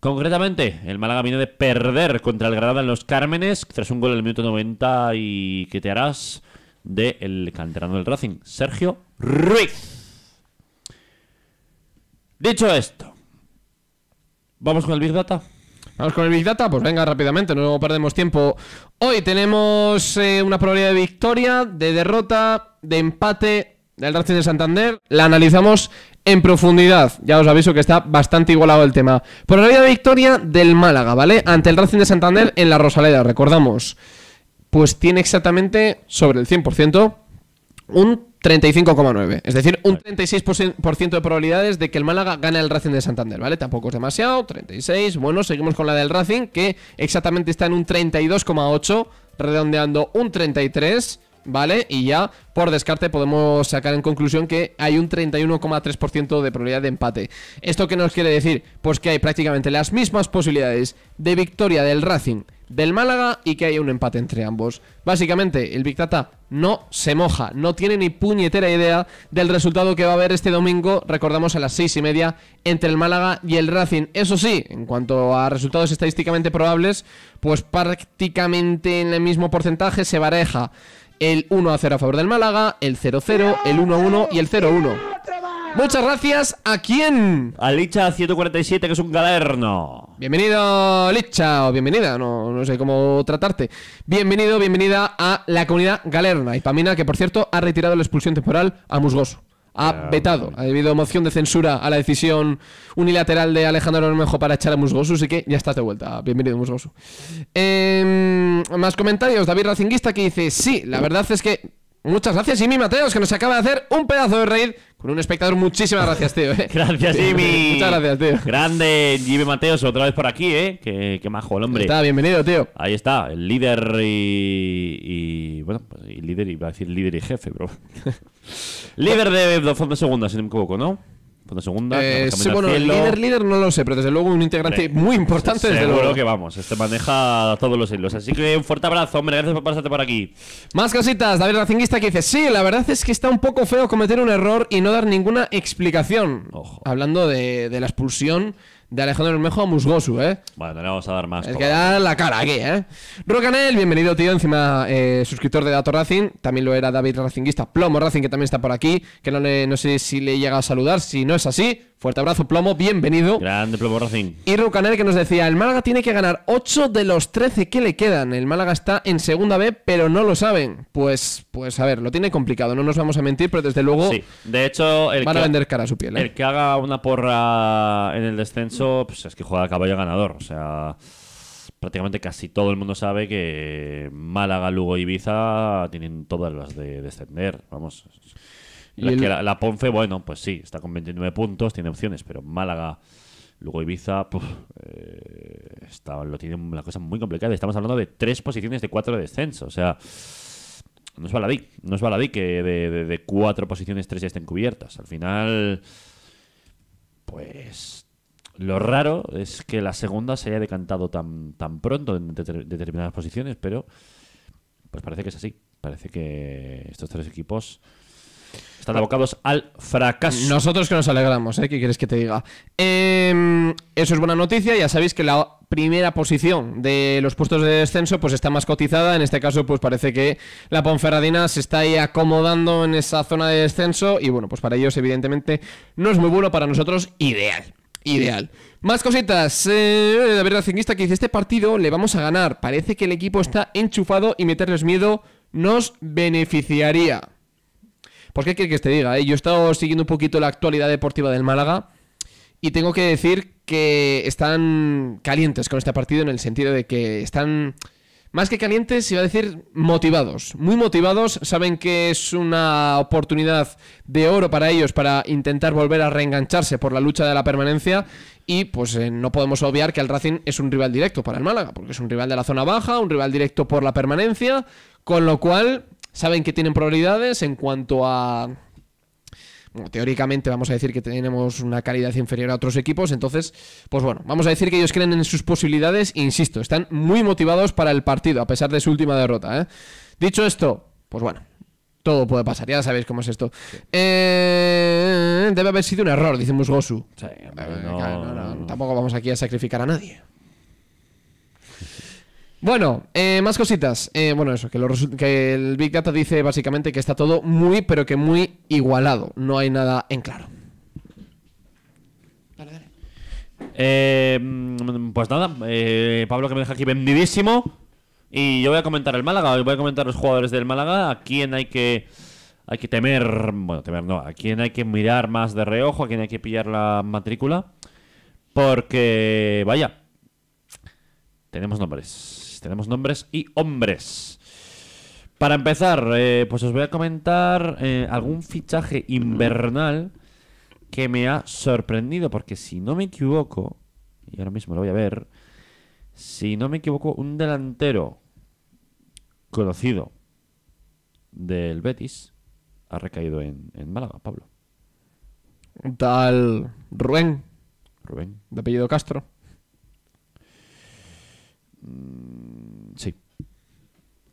Concretamente, el Málaga viene de perder contra el Granada en los Cármenes tras un gol en el minuto 90 y que te harás del canterano del Racing, Sergio Ruiz. Dicho esto, ¿vamos con el Big Data? Vamos con el Big Data, pues venga rápidamente, no perdemos tiempo. Hoy tenemos eh, una probabilidad de victoria, de derrota, de empate del Racing de Santander la analizamos en profundidad. Ya os aviso que está bastante igualado el tema. Por la victoria del Málaga, ¿vale? Ante el Racing de Santander en la Rosaleda, recordamos. Pues tiene exactamente sobre el 100% un 35,9. Es decir, un 36% de probabilidades de que el Málaga gane el Racing de Santander, ¿vale? Tampoco es demasiado, 36. Bueno, seguimos con la del Racing, que exactamente está en un 32,8, redondeando un 33. ¿vale? Y ya por descarte podemos sacar en conclusión que hay un 31,3% de probabilidad de empate. ¿Esto qué nos quiere decir? Pues que hay prácticamente las mismas posibilidades de victoria del Racing del Málaga y que hay un empate entre ambos. Básicamente, el Big Data no se moja, no tiene ni puñetera idea del resultado que va a haber este domingo, recordamos a las seis y media, entre el Málaga y el Racing. Eso sí, en cuanto a resultados estadísticamente probables, pues prácticamente en el mismo porcentaje se bareja el 1 a 0 a favor del Málaga, el 0-0, el 1-1 y el 0-1. Muchas gracias a quién? A Licha 147, que es un galerno. Bienvenido, Licha, o bienvenida, no, sé cómo tratarte. Bienvenido, bienvenida a la comunidad galerna. Y que por cierto ha retirado la expulsión temporal a Musgoso ha vetado, ha debido moción de censura a la decisión unilateral de Alejandro Bermejo para echar a Musgosu, así que ya estás de vuelta. Bienvenido, Musgosu. Em, más comentarios. David Racinguista que dice, sí, la verdad es que Muchas gracias, Jimmy Mateos, que nos acaba de hacer un pedazo de raid con un espectador. Muchísimas gracias, tío. Eh. (laughs) gracias, Jimmy. Muchas gracias, tío. Grande Jimmy Mateos, otra vez por aquí, ¿eh? Qué, majo el hombre. Está, bienvenido, tío. Ahí está, el líder y. y bueno, pues, y líder, iba a decir líder y jefe, bro. (laughs) líder de Dos Fondos Segundas, si no me equivoco, ¿no? segunda. Eh, bueno, el líder, líder no lo sé, pero desde luego un integrante muy importante. Seguro luego. que vamos. Este maneja todos los hilos. Así que un fuerte abrazo, hombre. Gracias por pasarte por aquí. Más cositas. David Racinguista que dice: Sí, la verdad es que está un poco feo cometer un error y no dar ninguna explicación. Hablando de, de la expulsión de Alejandro Bermejo a Musgosu, ¿eh? Bueno, le vamos a dar más. Es que da la cara aquí, ¿eh? Rocanel, bienvenido, tío. Encima, eh, suscriptor de Dato Racing. También lo era David Racinguista. Plomo Racing, que también está por aquí. Que no, le, no sé si le llega a saludar. Si no es así, Fuerte abrazo, Plomo, bienvenido. Grande Plomo Racing. Y Rucanel que nos decía, el Málaga tiene que ganar 8 de los 13 que le quedan. El Málaga está en segunda B, pero no lo saben. Pues, pues a ver, lo tiene complicado, no nos vamos a mentir, pero desde luego de hecho, van a vender cara a su piel. ¿eh? El que haga una porra en el descenso, pues es que juega a caballo ganador. O sea, prácticamente casi todo el mundo sabe que Málaga, Lugo y Ibiza tienen todas las de descender. Vamos, la, la, Ponce, bueno, pues sí, está con 29 puntos, tiene opciones, pero Málaga, luego Ibiza, eh, lo tiene una cosa muy complicada. Estamos hablando de tres posiciones de cuatro de descenso, o sea, no es baladí, no es baladí que de, cuatro posiciones tres ya estén cubiertas. Al final, pues lo raro es que la segunda se haya decantado tan, tan pronto en determinadas posiciones, pero pues parece que es así. Parece que estos tres equipos están al fracaso. Nosotros que nos alegramos, ¿eh? ¿Qué quieres que te diga? Em, eso es buena noticia, ya sabéis que la primera posición de los puestos de descenso pues está más cotizada, en este caso pues parece que la Ponferradina se está ahí acomodando en esa zona de descenso y bueno, pues para ellos evidentemente no es muy bueno, para nosotros ideal. Ideal. Más cositas. Eh, la que dice: Este partido le vamos a ganar. Parece que el equipo está enchufado y meterles miedo nos beneficiaría. Por pues, qué quiere que te diga, eh? yo he estado siguiendo un poquito la actualidad deportiva del Málaga y tengo que decir que están calientes con este partido en el sentido de que están más que calientes, iba a decir motivados, muy motivados, saben que es una oportunidad de oro para ellos para intentar volver a reengancharse por la lucha de la permanencia y pues eh, no podemos obviar que el Racing es un rival directo para el Málaga, porque es un rival de la zona baja, un rival directo por la permanencia, con lo cual saben que tienen probabilidades en cuanto a bueno, teóricamente vamos a decir que tenemos una calidad inferior a otros equipos, entonces, pues bueno, vamos a decir que ellos creen en sus posibilidades, insisto, están muy motivados para el partido, a pesar de su última derrota. ¿eh? Dicho esto, pues bueno, todo puede pasar, ya sabéis cómo es esto. Eh, debe haber sido un error, dice Musgosu. Eh, tampoco vamos aquí a sacrificar a nadie. Bueno, eh, más cositas. Eh, bueno, eso, que, que, el Big Data dice básicamente que está todo muy, pero que muy igualado. No hay nada en claro. Dale, dale. Eh, pues nada, Pablo que me deja aquí vendidísimo. Y yo voy a comentar el Málaga, voy a comentar los jugadores del Málaga, a quién hay que, hay que temer, bueno, temer no, a quién hay que mirar más de reojo, a quién hay que pillar la matrícula. Porque, vaya, tenemos nombres. Pues tenemos nombres y hombres. Para empezar, eh, pues os voy a comentar eh, algún fichaje invernal que me ha sorprendido, porque si no me equivoco, y ahora mismo lo voy a ver, si no me equivoco, un delantero conocido del Betis ha recaído en, Málaga, Pablo. tal Rubén. Rubén. De apellido Castro. Mm,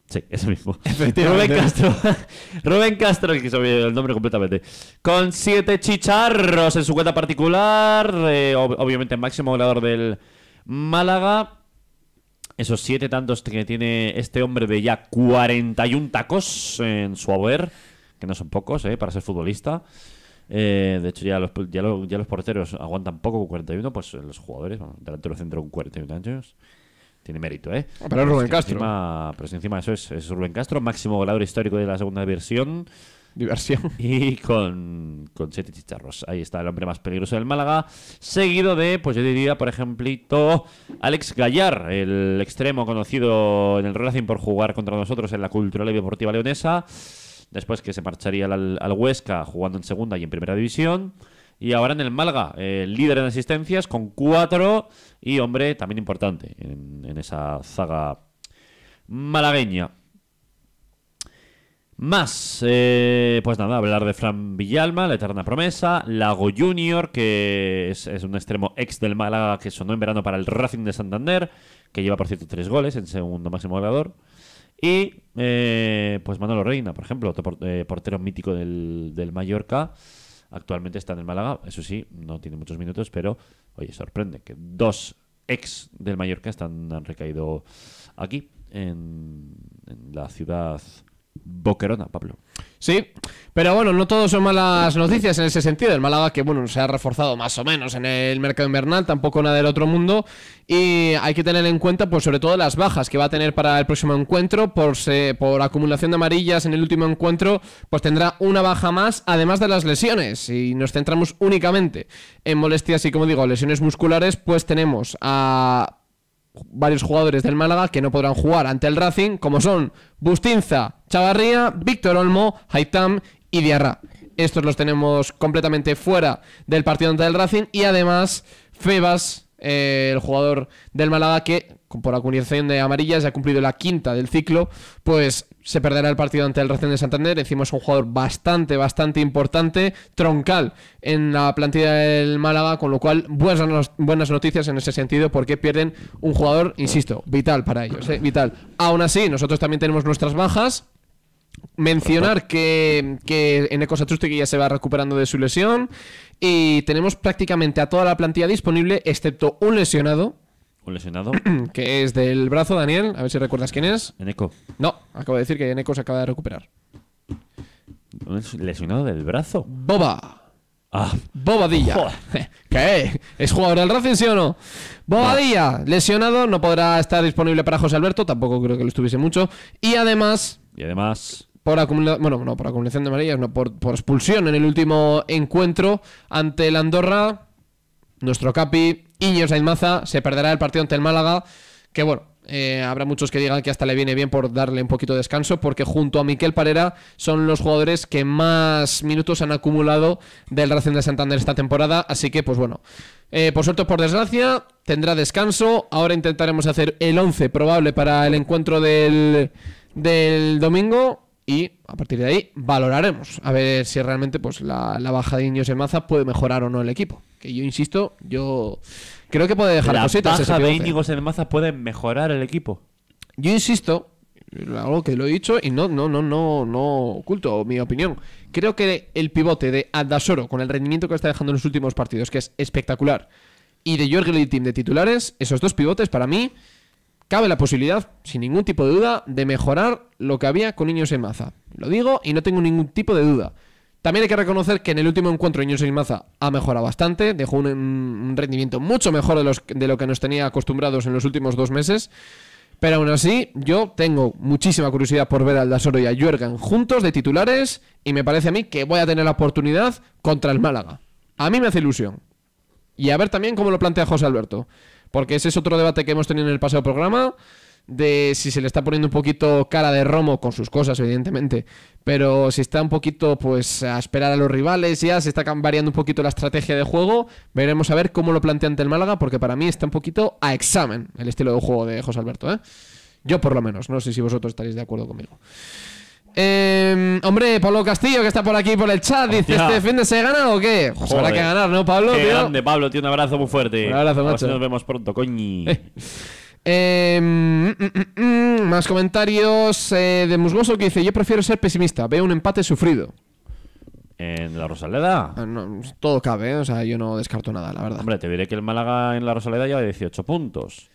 Sí, ese mismo. (laughs) Rubén Castro. (laughs) Rubén Castro, que se el nombre completamente. Con siete chicharros en su cuenta particular. Eh, obviamente, máximo goleador del Málaga. Esos siete tantos que tiene este hombre de ya 41 tacos en su haber. Que no son pocos, eh, Para ser futbolista. Eh, de hecho, ya los, ya, los, porteros aguantan poco con 41. Pues los jugadores, bueno, delantero centro con 41 años tiene mérito, ¿eh? Pero es Rubén Castro. Encima, pero encima eso es, Rubén Castro, máximo goleador histórico de la segunda división, Diversión. (laughs) Y con, con siete chicharros. Ahí está el hombre más peligroso del Málaga. Seguido de, pues yo diría, por ejemplo, Alex Gallar, el extremo conocido en el Racing por jugar contra nosotros en la Cultural y Deportiva Leonesa. Después que se marcharía al, al Huesca jugando en segunda y en primera división. Y ahora en el Málaga, líder en asistencias con cuatro y, hombre, también importante en, esa zaga malagueña. Más, eh, pues nada, hablar de Fran Villalma, la eterna promesa, Lago Junior, que es, un extremo ex del Málaga que sonó en verano para el Racing de Santander, que lleva por cierto tres goles en segundo máximo goleador. Y eh, pues Manolo Reina, por ejemplo, otro eh, portero mítico del, del Mallorca, Actualmente están en Málaga, eso sí, no tiene muchos minutos, pero oye, sorprende que dos ex del Mallorca están, han recaído aquí, en, en la ciudad boquerona, Pablo. Sí, pero bueno, no todos son malas noticias en ese sentido. El Málaga que, bueno, se ha reforzado más o menos en el mercado invernal, tampoco nada del otro mundo. Y hay que tener en cuenta, pues sobre todo las bajas que va a tener para el próximo encuentro. Por, por acumulación de amarillas en el último encuentro, pues tendrá una baja más, además de las lesiones. Y nos centramos únicamente en molestias y, como digo, lesiones musculares, pues tenemos a varios jugadores del Málaga que no podrán jugar ante el Racing, como son Bustinza, Chavarría, Víctor Olmo, Haitam y Diarra. Estos los tenemos completamente fuera del partido ante el Racing y además Febas, eh, el jugador del Málaga que por acumulación de amarillas ya ha cumplido la quinta del ciclo, pues se perderá el partido ante el Racing de Santander. Encima es un jugador bastante, bastante importante, troncal en la plantilla del Málaga, con lo cual buenas, buenas noticias en ese sentido, porque pierden un jugador, insisto, vital para ellos, eh, vital. Aún así, nosotros también tenemos nuestras bajas, Mencionar que, que Eneco que ya se va recuperando de su lesión y tenemos prácticamente a toda la plantilla disponible excepto un lesionado. ¿Un lesionado? (clears throat) Que es del brazo, Daniel. A ver si recuerdas quién es. Eneco. No, acabo de decir que Eneco se acaba de recuperar. ¿Un lesionado del brazo? Boba. Ah. Bobadilla. (laughs) ¿Qué? ¿Es jugador del Racing, o no? Bobadilla, lesionado, no podrá estar disponible para José Alberto, tampoco creo que lo estuviese mucho. Y además. Y además por acumulación, bueno, no por acumulación de amarillas, no, por, expulsión en el último encuentro ante el Andorra. Nuestro capi, José Maza se perderá el partido ante el Málaga, que bueno, eh, habrá muchos que digan que hasta le viene bien por darle un poquito de descanso, porque junto a Miquel Parera son los jugadores que más minutos han acumulado del Racing de Santander esta temporada. Así que, pues bueno, eh, por suerte por desgracia, tendrá descanso. Ahora intentaremos hacer el 11 probable para el encuentro del, del domingo y a partir de ahí valoraremos a ver si realmente pues la, baja de Indios en Maza puede mejorar o no el equipo. Que yo insisto, yo creo que puede dejar cositas. La baja de Indios en Maza puede mejorar el equipo. Yo insisto, algo que lo he dicho y no no no no no oculto mi opinión. Creo que el pivote de Aldasoro con el rendimiento que está dejando en los últimos partidos, que es espectacular, y de Jorge Team de titulares, esos dos pivotes para mí cabe la posibilidad, sin ningún tipo de duda, de mejorar lo que había con Niños en Maza. Lo digo y no tengo ningún tipo de duda. También hay que reconocer que en el último encuentro Niños en Maza ha mejorado bastante, dejó un, rendimiento mucho mejor de, lo que nos tenía acostumbrados en los últimos dos meses. Pero aún así, yo tengo muchísima curiosidad por ver a Aldasoro y a Jürgen juntos de titulares y me parece a mí que voy a tener la oportunidad contra el Málaga. A mí me hace ilusión. Y a ver también cómo lo plantea José Alberto. Porque ese es otro debate que hemos tenido en el pasado programa, de si se le está poniendo un poquito cara de romo con sus cosas, evidentemente, pero si está un poquito pues a esperar a los rivales, ya se está variando un poquito la estrategia de juego, veremos a ver cómo lo plantea ante el Málaga, porque para mí está un poquito a examen el estilo de juego de José Alberto, ¿eh? Yo por lo menos, no sé si vosotros estaréis de acuerdo conmigo. Em, hombre, Pablo Castillo, que está por aquí por el chat, dice: ¿Este fin se gana o qué? Pues habrá que ganar, ¿no, Pablo? Qué Pablo, tío, un abrazo muy fuerte. Un abrazo, nos vemos pronto, coñi. (laughs) Em, mm, mm, mm, más comentarios eh, de Musgoso que dice: Yo prefiero ser pesimista, veo un empate sufrido. ¿En la Rosaleda? Ah, todo cabe, ¿eh? o sea, yo no descarto nada, la verdad. Hombre, te diré que el Málaga en la Rosaleda lleva 18 puntos.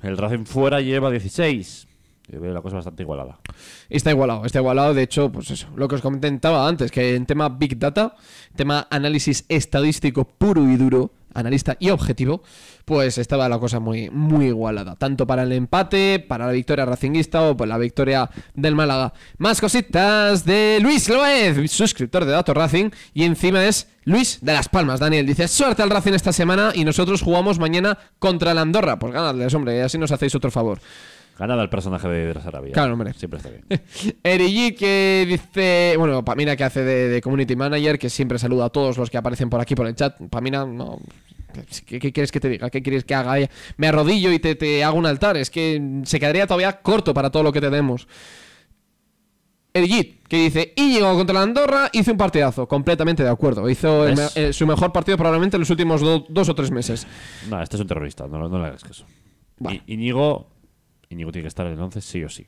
El Racing fuera lleva 16 la cosa bastante igualada. Está igualado, está igualado. De hecho, pues eso, lo que os comentaba antes, que en tema Big Data, tema análisis estadístico puro y duro, analista y objetivo, pues estaba la cosa muy, muy igualada. Tanto para el empate, para la victoria racinguista o por la victoria del Málaga. Más cositas de Luis Loez, suscriptor de datos Racing. Y encima es Luis de Las Palmas, Daniel. Dice, suerte al Racing esta semana y nosotros jugamos mañana contra la Andorra. Pues ganadles, hombre, así nos hacéis otro favor. Ganada el personaje de Arabia. Claro, hombre. Siempre está bien. (laughs) Erigit que dice. Bueno, Pamina que hace de, community manager, que siempre saluda a todos los que aparecen por aquí por el chat. Pamina, no. ¿Qué, quieres que te diga? ¿Qué quieres que haga? Me arrodillo y te, hago un altar. Es que se quedaría todavía corto para todo lo que tenemos. Erigit, que dice, llegó contra la Andorra hizo un partidazo, completamente de acuerdo. Hizo eh, su mejor partido probablemente en los últimos dos o tres meses. No, este es un terrorista, no, le hagas caso. Y Íñigo Íñigo tiene que estar en el 11 sí o sí.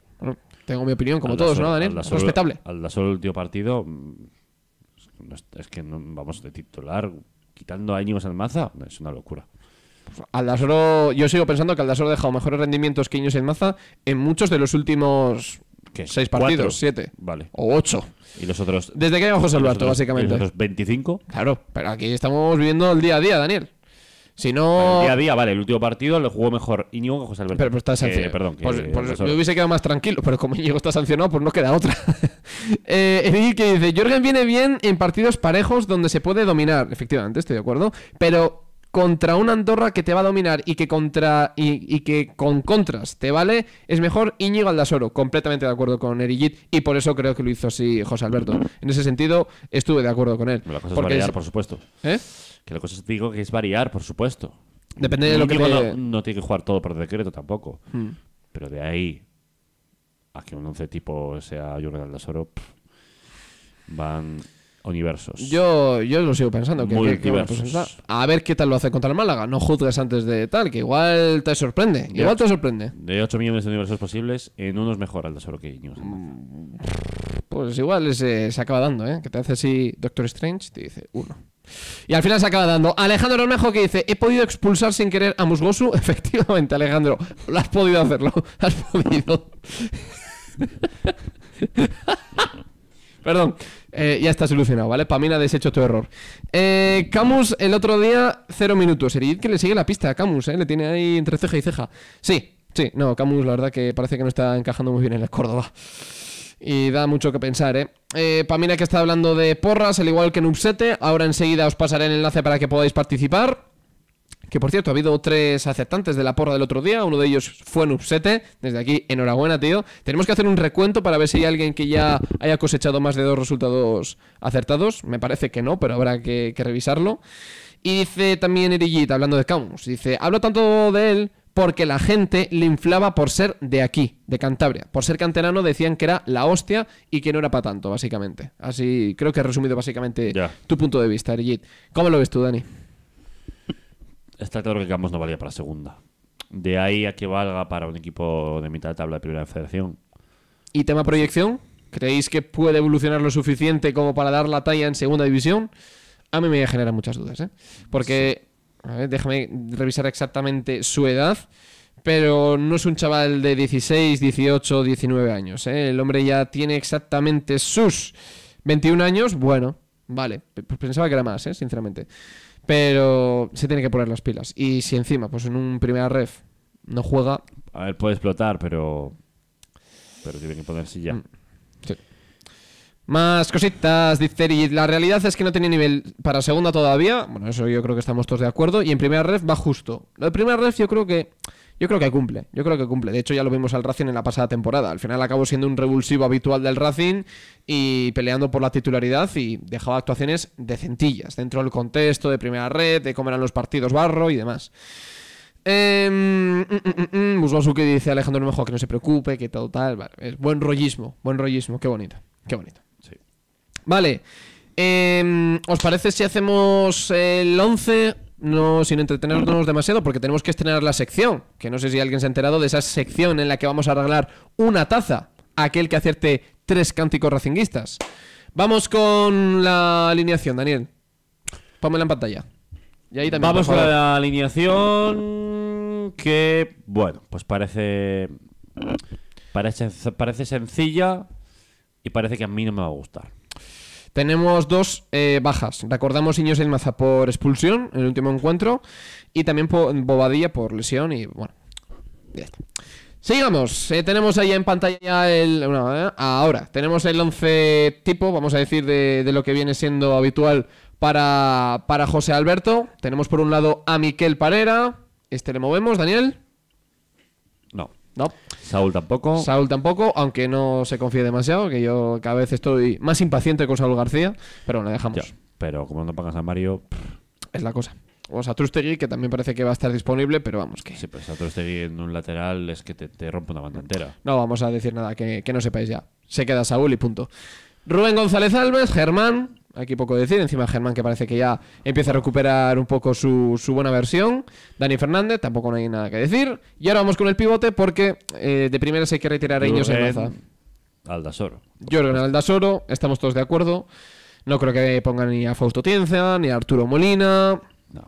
Tengo mi opinión, como todos, ¿no, Daniel? Respetable. Aldasoro, el último partido, mm, es que vamos de titular, quitando a Íñigo maza es una locura. Pues Aldasoro, yo sigo pensando que Aldasoro ha dejado mejores rendimientos que en Maza en muchos de los últimos ¿Qué? seis partidos, siete vale. o ocho. Y los Desde que hay José Alberto, básicamente. los 25. Claro, pero aquí estamos viviendo el día a día, Daniel. Si no. día a día, vale, el último partido lo jugó mejor Íñigo que José Alberto. Pero, está sancionado. perdón. Pues, pues, me hubiese quedado más tranquilo, pero como Íñigo está sancionado, pues no queda otra. (laughs) eh, que dice: Jorgen viene bien en partidos parejos donde se puede dominar. Efectivamente, estoy de acuerdo. Pero contra una Andorra que te va a dominar y que contra y, y que con contras te vale, es mejor Íñigo Aldasoro. Completamente de acuerdo con Erigit y por eso creo que lo hizo así José Alberto. En ese sentido, estuve de acuerdo con él. La cosa es por supuesto. ¿Eh? Que la cosa es, digo que es variar, por supuesto. Depende de lo que... No, tiene que jugar todo por decreto tampoco. Hmm. Pero de ahí a que un once tipo sea de Aldasoro, van universos. Yo, yo lo sigo pensando. Que, pues a ver qué tal lo hace contra el Málaga. No juzgues antes de tal, que igual te sorprende. De igual te sorprende. De 8 millones de universos posibles, en uno es mejor Aldasoro que Iñigo mm, Pues igual se, se acaba dando, ¿eh? Que te hace así Doctor Strange te dice uno. Y al final se acaba dando. Alejandro Ormejo que dice: He podido expulsar sin querer a Musgosu. (laughs) Efectivamente, Alejandro. Lo has podido hacerlo. (laughs) Has podido. Perdón, eh, ya está solucionado, ¿vale? Pamina, deshecho tu error. Eh, Camus, el otro día, cero minutos. Erid que le sigue la pista a Camus, ¿eh? Le tiene ahí entre ceja y ceja. Sí, sí, no, Camus, la verdad que parece que no está encajando muy bien en el Córdoba y da mucho que pensar, ¿eh? eh Pamina que está hablando de porras, al igual que Nubsete. Ahora enseguida os pasaré el enlace para que podáis participar. Que por cierto, ha habido tres aceptantes de la porra del otro día. Uno de ellos fue Nubsete. Desde aquí, enhorabuena, tío. Tenemos que hacer un recuento para ver si hay alguien que ya haya cosechado más de dos resultados acertados. Me parece que no, pero habrá que, revisarlo. Y dice también Erigit, hablando de Camus. Dice: Hablo tanto de él porque la gente le inflaba por ser de aquí, de Cantabria. Por ser canterano decían que era la hostia y que no era para tanto, básicamente. Así creo que he resumido básicamente tu punto de vista, Ergit. ¿Cómo lo ves tú, Dani? Está claro que Campos no valía para segunda. De ahí a que valga para un equipo de mitad de tabla de Primera Federación. ¿Y tema proyección? ¿Creéis que puede evolucionar lo suficiente como para dar la talla en segunda división? A mí me genera muchas dudas, ¿eh? Porque déjame revisar exactamente su edad, pero no es un chaval de 16, 18, 19 años. ¿eh? El hombre ya tiene exactamente sus 21 años. Bueno, vale, pues pensaba que era más, ¿eh? sinceramente. Pero se tiene que poner las pilas. Y si encima, pues en un primer ref no juega. A ver, puede explotar, pero. Pero tiene que ponerse ya. Más cositas, dice y La realidad es que no tenía nivel para segunda todavía. Bueno, eso yo creo que estamos todos de acuerdo. Y en primera red va justo. Lo de primera red yo creo que. Yo creo que cumple, yo creo que cumple. De hecho, ya lo vimos al Racing en la pasada temporada. Al final acabó siendo un revulsivo habitual del Racing y peleando por la titularidad y dejaba actuaciones De centillas dentro del contexto de primera red, de cómo eran los partidos barro y demás. Eh, dice Alejandro Mejor que no se preocupe, que tal, tal. Vale. Es buen rollismo, buen rollismo, qué bonito, qué bonito. Vale. Em, ¿Os parece si hacemos el 11? No, sin entretenernos demasiado, porque tenemos que estrenar la sección. Que no sé si alguien se ha enterado de esa sección en la que vamos a arreglar una taza aquel que acierte tres cánticos racinguistas. Vamos con la alineación, Daniel. Pónmela en pantalla. vamos con la alineación. Que, bueno, pues parece. Parece, parece sencilla y parece que a mí no me va a gustar. Tenemos dos eh, bajas. Recordamos Iños Maza por expulsión en el último encuentro y también Bobadilla por lesión y bueno. está. Sigamos, eh, tenemos ahí en pantalla el... Eh, ahora, tenemos el 11 tipo, vamos a decir, de, lo que viene siendo habitual para, para José Alberto. Tenemos por un lado a Miquel Parera, este le movemos, Daniel. No. Saúl tampoco. Saúl tampoco, aunque no se confíe demasiado, que yo cada vez estoy más impaciente con Saúl García, pero bueno, dejamos. pero como no pagas a Mario... Es la cosa. Vamos a Trustegui que también parece que va a estar disponible, pero vamos que... Sí, a Trustegui en un lateral es que te, rompe una banda entera. No vamos a decir nada que, que no sepáis ya. Se queda Saúl y punto. Rubén González Alves, Germán, aquí poco decir. Encima Germán que parece que ya empieza a recuperar un poco su, su buena versión. Dani Fernández, tampoco no hay nada que decir. Y ahora vamos con el pivote porque eh, de primera se hay que retirar a Iños maza. Aldasoro. Jorgen Aldasoro, estamos todos de acuerdo. No creo que pongan ni a Fausto Tienza, ni a Arturo Molina. No.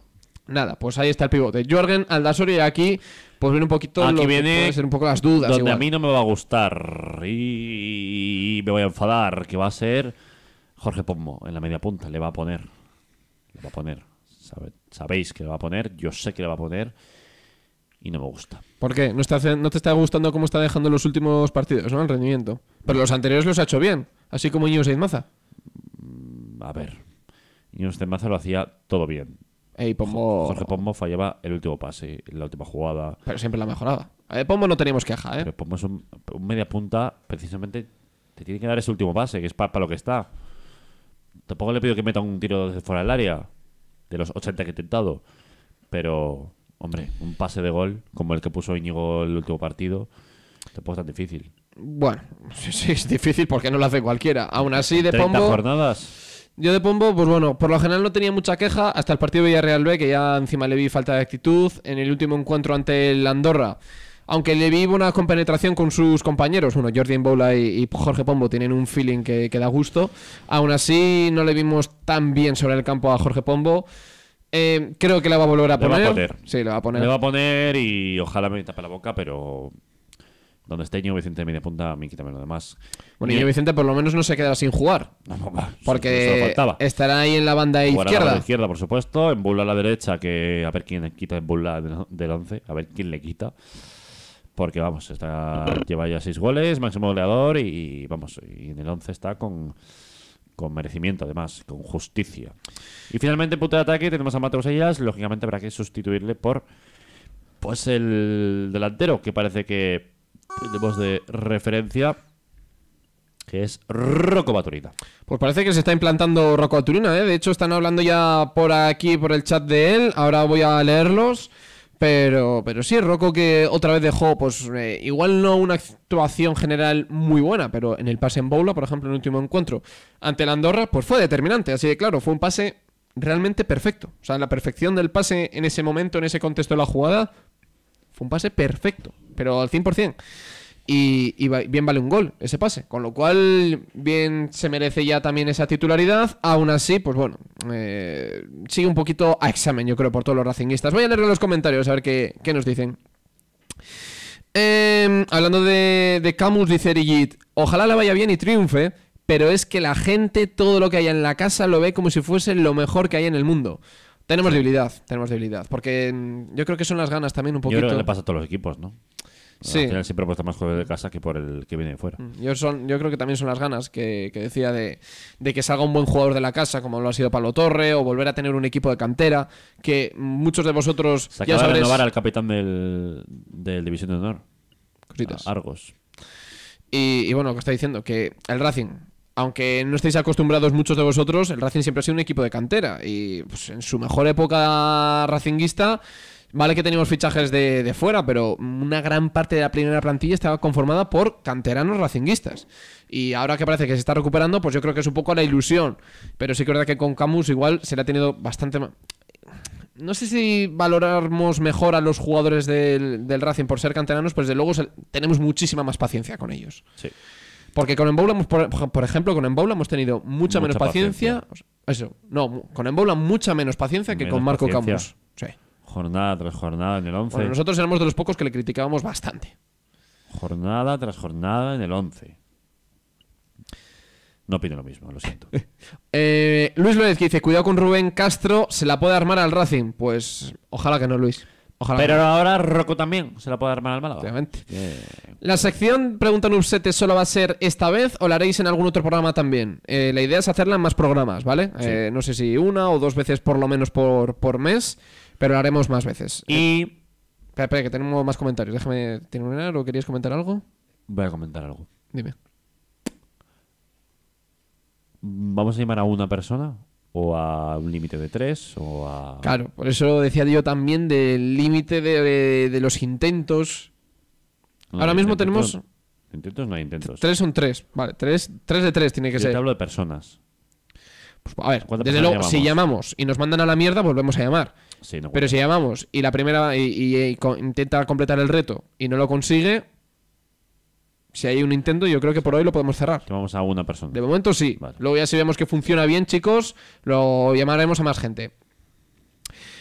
Nada, pues ahí está el pivote. Jorgen Aldasoro y aquí pues viene un poquito Aquí viene ser un poco las dudas. Donde a mí no me va a gustar y me voy a enfadar, que va a ser Jorge Pombo en la media punta le va a poner. Le va a poner. sabéis que le va a poner, yo sé que le va a poner. Y no me gusta. ¿Por qué? No, no te está gustando cómo está dejando los últimos partidos, ¿no? El rendimiento. Pero los anteriores los ha hecho bien, así como Iñigo Maza. Mm, a ver. Iñigo Maza lo hacía todo bien. Jorge Pombo fallaba el último pase, la última jugada. Pero siempre la mejoraba. ver, Pombo no teníamos queja, ¿eh? Pero Pombo es un, media punta, precisamente te tiene que dar ese último pase, que es para lo que está. Tampoco le pido que meta un tiro desde fuera del área, de los 80 que he tentado Pero, hombre, un pase de gol como el que puso Íñigo el último partido, tampoco es tan difícil. Bueno, (laughs) sí, es difícil porque no lo hace cualquiera. Aún así, de Pombo. jornadas. Yo de Pombo, pues bueno, por lo general no tenía mucha queja hasta el partido Villarreal B, que ya encima le vi falta de actitud. En el último encuentro ante el Andorra aunque le vi una compenetración con sus compañeros, bueno, Jordi Mboula y, Jorge Pombo tienen un feeling que, da gusto. Aún así, no le vimos tan bien sobre el campo a Jorge Pombo. Eh, creo que la va a volver a poner. a va a poner. Le va a poner y ojalá me tapa la boca, pero donde esté Ño Vicente de media punta, me mí quítame lo demás. Bueno, Ño Vicente por lo menos no se quedará sin jugar. porque estará ahí en la banda izquierda. la izquierda, por supuesto. En a la derecha, que a ver quién le quita en bula del 11, a ver quién le quita porque vamos, está, lleva ya seis goles, máximo goleador y vamos, y en el 11 está con, con merecimiento además, con justicia. Y finalmente, punto de ataque, tenemos a Mateo Ayas, lógicamente habrá que sustituirle por pues el delantero que parece que tenemos de referencia que es Rocco Baturina. Pues parece que se está implantando Rocco Baturina, ¿eh? de hecho están hablando ya por aquí, por el chat de él, ahora voy a leerlos. Pero, pero sí, Rocco que otra vez dejó, pues eh, igual no una actuación general muy buena, pero en el pase en Boula, por ejemplo, en el último encuentro ante la Andorra, pues fue determinante. Así que claro, fue un pase realmente perfecto. O sea, la perfección del pase en ese momento, en ese contexto de la jugada, fue un pase perfecto, pero al 100% y, bien vale un gol ese pase. Con lo cual, bien se merece ya también esa titularidad. Aún así, pues bueno, eh, sigue un poquito a examen, yo creo, por todos los racinguistas. Voy a leer los comentarios a ver qué, nos dicen. Em, hablando de, Camus, dice Erigit, ojalá le vaya bien y triunfe, pero es que la gente, todo lo que hay en la casa, lo ve como si fuese lo mejor que hay en el mundo. Tenemos debilidad, tenemos debilidad, porque mm, yo creo que son las ganas también un poquito. Yo creo le pasa a todos los equipos, ¿no? Sí. siempre apuesta más jugadores de casa que por el que viene de fuera. Mm, yo, son, yo creo que también son las ganas que, decía de, de, que salga un buen jugador de la casa, como lo ha sido palo Torre, o volver a tener un equipo de cantera, que muchos de vosotros ya sabréis... de renovar al capitán del, del División de Honor. Cositas. Argos. Y, bueno, que está diciendo, que el Racing aunque no estéis acostumbrados muchos de vosotros, el Racing siempre ha sido un equipo de cantera. Y pues, en su mejor época racinguista, Vale que tenemos fichajes de, fuera, pero una gran parte de la primera plantilla estaba conformada por canteranos racinguistas. Y ahora que parece que se está recuperando, pues yo creo que es un poco la ilusión. Pero sí que verdad que con Camus igual se le ha tenido bastante... No sé si valoramos mejor a los jugadores del, Racing por ser canteranos, pues de luego tenemos muchísima más paciencia con ellos. Sí. Porque con Emboula, por, por ejemplo, con Emboula hemos tenido mucha, menos paciencia. Eso, no, con Emboula mucha menos paciencia que con Marco Camus. Sí. Jornada tras jornada en el 11. nosotros éramos de los pocos que le criticábamos bastante. Jornada tras jornada en el 11. No opino lo mismo, lo siento. (laughs) eh, Luis López que dice, cuidado con Rubén Castro, se la puede armar al Racing. Pues ojalá que no, Luis. Ojalá Pero ahora Rocco también se la puede armar al Málaga. Obviamente. La sección Pregunta 7 solo va a ser esta vez o la haréis en algún otro programa también. Eh, la idea es hacerla en más programas, ¿vale? Eh, no sé si una o dos veces por lo menos por, por mes. Pero lo haremos más veces. Y. Eh, espera, espera, que tenemos más comentarios. Déjame terminar. ¿O querías comentar algo? Voy a comentar algo. Dime. ¿Vamos a llamar a una persona? o a un límite de tres o a... Claro, por eso decía yo también del límite de, los intentos. Ahora mismo tenemos... Intentos no hay intentos. Tres son tres, vale, tres, tres de tres tiene que ser. Te hablo de personas. Pues, a ver, desde luego, si llamamos y nos mandan a la mierda, volvemos a llamar. Pero si llamamos y la primera eh, intenta completar el reto y no lo consigue, si hay un intento, yo creo que por hoy lo podemos cerrar. Llamamos a una persona. De momento sí. Luego ya si vemos que funciona bien, chicos, lo llamaremos a más gente.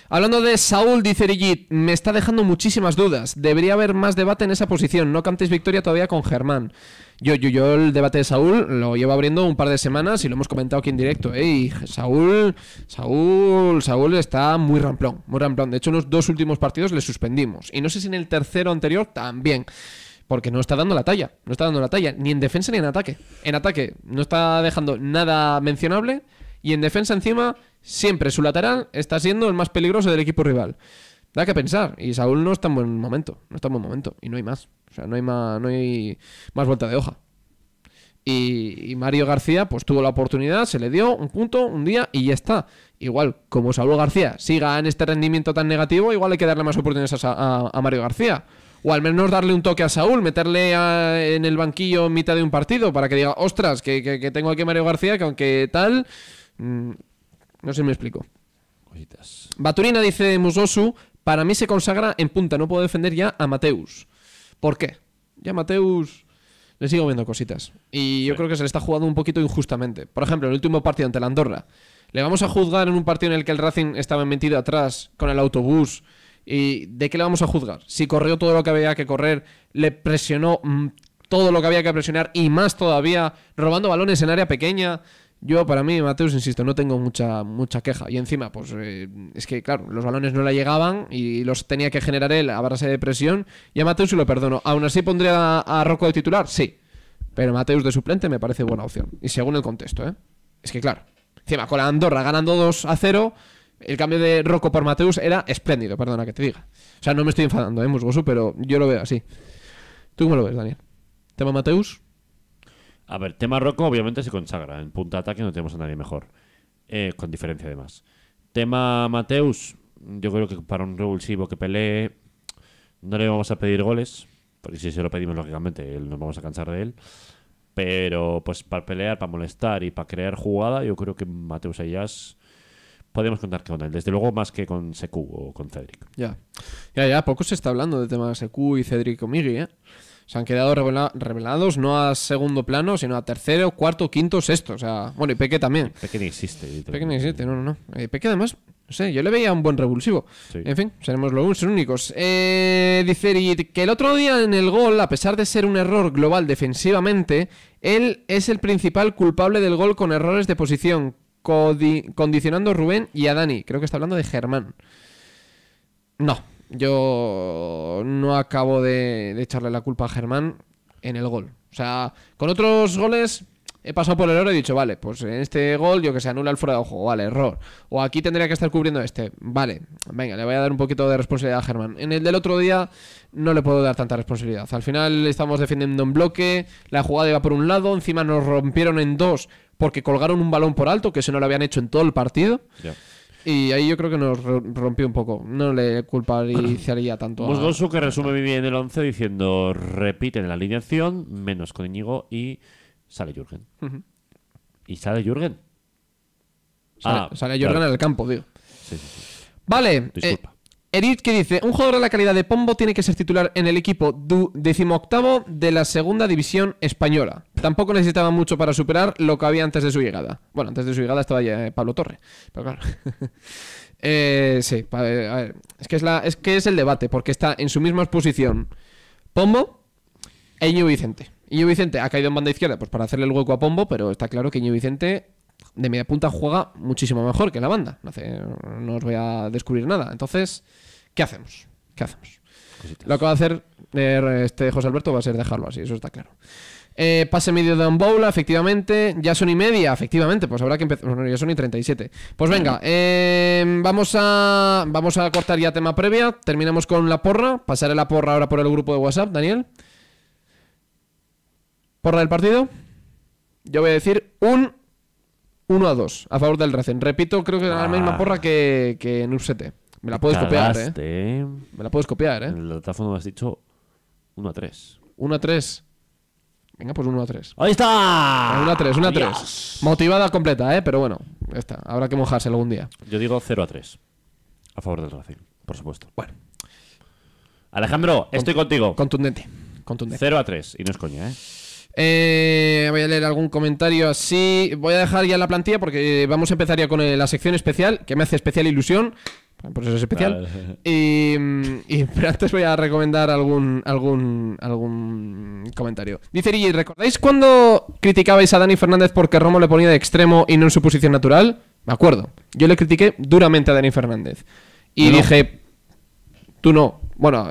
Hablando de Saúl, dice Rigid, me está dejando muchísimas dudas. Debería haber más debate en esa posición. No cantes victoria todavía con Germán. Yo, yo, yo el debate de Saúl lo llevo abriendo un par de semanas y lo hemos comentado aquí en directo. ¿eh? Saúl, Saúl, Saúl está muy ramplón, muy ramplón. De hecho, en los dos últimos partidos le suspendimos. Y no sé si en el tercero anterior también porque no está dando la talla, no está dando la talla, ni en defensa ni en ataque. En ataque no está dejando nada mencionable y en defensa encima Siempre su lateral está siendo el más peligroso del equipo rival. Da que pensar. Y Saúl no está en buen momento. No está en buen momento. Y no hay más. O sea, no hay más, no hay más vuelta de hoja. Y, Mario García, pues tuvo la oportunidad, se le dio un punto, un día y ya está. Igual, como Saúl García siga en este rendimiento tan negativo, igual hay que darle más oportunidades a, Mario García. O al menos darle un toque a Saúl, meterle en el banquillo en mitad de un partido para que diga, ostras, que, tengo aquí a Mario García, que aunque tal, mm, no sé si me explico. Cositas. Baturina dice Musosu, para mí se consagra en punta, no puedo defender ya a Mateus. ¿Por qué? Ya Mateus le sigo viendo cositas. Y yo creo que se le está jugando un poquito injustamente. Por ejemplo, el último partido ante la Andorra. Le vamos a juzgar en un partido en el que el Racing estaba metido atrás con el autobús. ¿Y de qué le vamos a juzgar? Si corrió todo lo que había que correr, le presionó mm, todo lo que había que presionar y más todavía, robando balones en área pequeña. Yo, para mí, Mateus, insisto, no tengo mucha, mucha queja. Y encima, pues eh, es que, claro, los balones no le llegaban y los tenía que generar él a base de presión. Y a Mateus se lo perdono. ¿Aún así pondría a, Rocco de titular? Sí. Pero Mateus de suplente me parece buena opción. Y según el contexto, ¿eh? Es que, claro. Encima, con la Andorra ganando 2 a 0, el cambio de Rocco por Mateus era espléndido, perdona que te diga. O sea, no me estoy enfadando, ¿eh, Musgosu? Pero yo lo veo así. ¿Tú cómo lo ves, Daniel? ¿Tema Mateus? A ver, tema Rocco obviamente se consagra. En punta de ataque no tenemos a nadie mejor. Eh, con diferencia además. Tema Mateus, yo creo que para un revulsivo que pelee no le vamos a pedir goles, porque si se lo pedimos lógicamente nos vamos a cansar de él. Pero pues para pelear, para molestar y para crear jugada, yo creo que Mateus Ayas podemos contar con él. Desde luego más que con Seku o con Cedric. Ya, ya, ya, poco se está hablando de tema de Secu y Cedric Migui, ¿eh? se han quedado revelados no a segundo plano, sino a tercero, cuarto, quinto, sexto. O sea, bueno, y Peque también. Peque ni existe. Peque ni existe, no, no, no. Peque además, no sé, yo le veía un buen revulsivo. En fin, seremos los únicos. Eh, dice que el otro día en el gol, a pesar de ser un error global defensivamente, él es el principal culpable del gol con errores de posición, condicionando a Rubén y a Dani. Creo que está hablando de Germán. No. Yo no acabo de, echarle la culpa a Germán en el gol. O sea, con otros goles he pasado por el oro y he dicho, vale, pues en este gol yo que se anula el fuera de juego, vale, error. O aquí tendría que estar cubriendo este, vale, venga, le voy a dar un poquito de responsabilidad a Germán. En el del otro día no le puedo dar tanta responsabilidad. Al final estamos defendiendo en bloque, la jugada iba por un lado, encima nos rompieron en dos porque colgaron un balón por alto, que eso no lo habían hecho en todo el partido. Y ahí yo creo que nos rompió un poco. No le culparía (laughs) tanto. a... que resume muy bien el 11 diciendo: repiten la alineación, menos con Íñigo y sale Jürgen. Y sale Jürgen. Sale, ah, sale Jürgen en el campo, tío. Vale. Disculpa. Eh, Eric que dice, un jugador de la calidad de Pombo tiene que ser titular en el equipo du decimoctavo de la segunda división española. Tampoco necesitaba mucho para superar lo que había antes de su llegada. Bueno, antes de su llegada estaba ya eh, Pablo Torre, pero claro. (laughs) Eh, sí, eh, a ver, es que es, la, es que es el debate, porque está en su misma exposición Pombo e Ñu Vicente. Iñigo Vicente ha caído en banda izquierda pues para hacerle el hueco a Pombo, pero está claro que Iñigo Vicente de media punta juega muchísimo mejor que la banda. No, os voy a descubrir nada. Entonces, ¿qué hacemos? ¿Qué hacemos? Lo que va a hacer eh, este José Alberto va a ser dejarlo así, eso está claro. Eh, pase medio de un bowl, efectivamente. Ya son y media, efectivamente. Pues habrá que empezar. Bueno, ya son y 37. Pues venga, em, vamos, a, vamos a cortar ya tema previa. Terminamos con la porra. Pasaré la porra ahora por el grupo de WhatsApp, Daniel. ¿Porra del partido? Yo voy a decir un 1 a 2 a favor del Racing. Repito, creo que era la misma ah. porra que, en en 7 e. Me la puedes copiar, ¿eh? Me la puedes copiar, ¿eh? En el teléfono me has dicho 1 a 3. 1 a 3. Venga, pues 1 a 3. ¡Ahí está! 1 a 3, 1 a 3. Motivada completa, ¿eh? Pero bueno, ya está. Habrá que mojarse algún día. Yo digo 0 a 3. A favor del Racing, por supuesto. Bueno. Alejandro, estoy contigo. Contundente. Contundente. 0 a 3. Y no es coña, ¿eh? Eh, voy a leer algún comentario así. Voy a dejar ya la plantilla porque eh, vamos a empezar ya con eh, la sección especial, que me hace especial ilusión. Por eso es especial. Y, mm, (laughs) pero antes voy a recomendar algún, algún, algún comentario. Dice Rigi, ¿recordáis cuando criticabais a Dani Fernández porque Romo le ponía de extremo y no en su posición natural? Me acuerdo. Yo le critiqué duramente a Dani Fernández. Y dije, tú no. Bueno,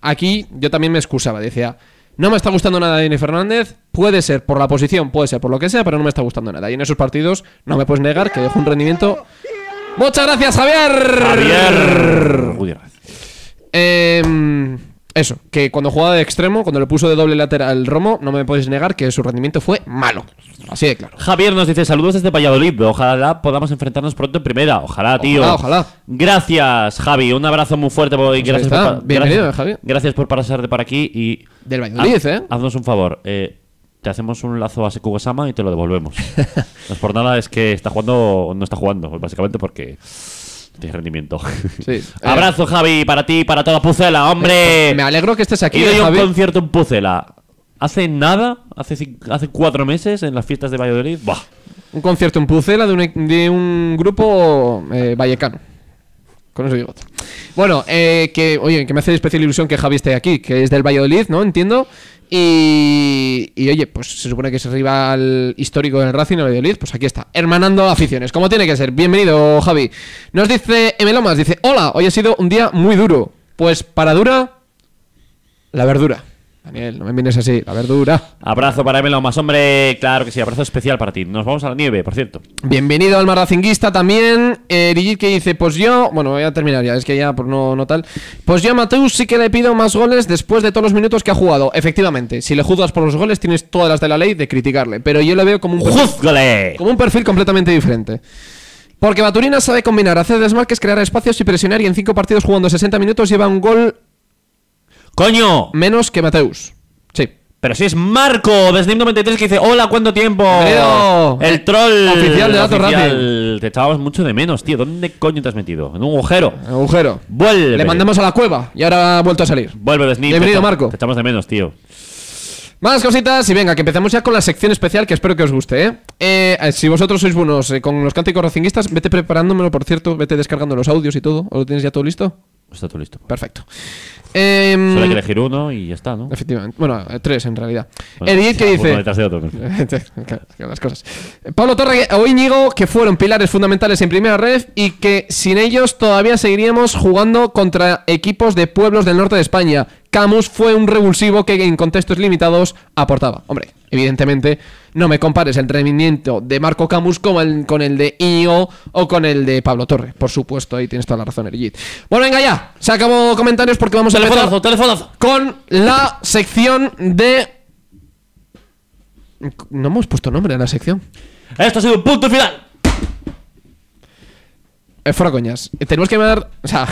aquí yo también me excusaba. Decía, no me está gustando nada Dani Fernández. Puede ser por la posición, puede ser por lo que sea, pero no me está gustando nada. Y en esos partidos no me puedes negar que dejo un rendimiento. Muchas gracias, Javier. Javier. Eh, eso, que cuando jugaba de extremo, cuando le puso de doble lateral Romo, no me podéis negar que su rendimiento fue malo. Así de claro. Javier nos dice saludos desde Valladolid. Ojalá podamos enfrentarnos pronto en primera. Ojalá, tío. Ojalá, Gracias, Javi. Un abrazo muy fuerte. gracias por, Bienvenido, gracias, Javi. Gracias por pasarte por aquí y... Del Valladolid, ¿eh? Haznos un favor. Eh, te hacemos un lazo a Sekugasama y te lo devolvemos. (laughs) no es por nada, es que está jugando, no está jugando, básicamente porque de rendimiento. (laughs) (laughs) Abrazo, Javi, para ti para toda Pucela, hombre. Me alegro que estés aquí. He un concierto en Pucela. Hace nada, hace, hace cuatro meses, en las fiestas de Valladolid. Un concierto en Pucela de un, e, de un grupo eh, vallecano. Con eso digo. Bueno, eh, que, oye, que me hace especial ilusión que Javi esté aquí, que es del Valladolid, ¿no? Entiendo. Y, oye, pues se supone que es rival histórico del Racing, el Valladolid. Pues aquí está, hermanando aficiones, como tiene que ser. Bienvenido, Javi. Nos dice Emelomas, dice, hola, hoy ha sido un día muy duro. Pues para dura, la verdura. Daniel, no me vienes así, la verdura. Abrazo para Melo más hombre, claro que sí, abrazo especial para ti. Nos vamos a la nieve, por cierto. Bienvenido al Marracinguista también. Eh, que dice, pues yo, bueno, voy a terminar ya, es que ya por no, no tal. Pues yo a Mateus sí que le pido más goles después de todos los minutos que ha jugado. Efectivamente, si le juzgas por los goles tienes todas las de la ley de criticarle, pero yo le veo como un perfil, como un perfil completamente diferente. Porque Baturina sabe combinar, hacer desmarques, crear espacios y presionar y en cinco partidos jugando 60 minutos lleva un gol ¡Coño! Menos que Mateus. Sí. Pero si es Marco de snip 93 que dice: Hola, ¿cuánto tiempo? El eh, troll oficial de datos rápido. Te echábamos mucho de menos, tío. ¿Dónde coño te has metido? En un agujero. En un agujero. Vuelve. Le mandamos a la cueva y ahora ha vuelto a salir. Vuelve, Snip. Bienvenido, Marco. Te echamos de menos, tío. Más cositas y venga, que empezamos ya con la sección especial que espero que os guste, ¿eh? eh, eh si vosotros sois buenos eh, con los cánticos racinguistas, vete preparándomelo, por cierto, vete descargando los audios y todo. ¿O lo tienes ya todo listo? Está todo listo. Perfecto. Solo hay que em, elegir uno y ya está, ¿no? Efectivamente. Bueno, eh, tres en realidad. Edith que dice. Pablo Torre o que fueron pilares fundamentales en primera red y que sin ellos todavía seguiríamos jugando contra equipos de pueblos del norte de España. Camus fue un revulsivo que en contextos limitados aportaba. Hombre, evidentemente no me compares el rendimiento de Marco Camus con el, de Io o con el de Pablo Torre. Por supuesto, ahí tienes toda la razón, Ergit. Bueno, venga ya, se acabó comentarios porque vamos a telefonazo, telefonazo. con la sección de... No hemos puesto nombre a la sección. Esto ha sido un punto final. Es eh, fuera coñas. Eh, tenemos que mandar... O sea...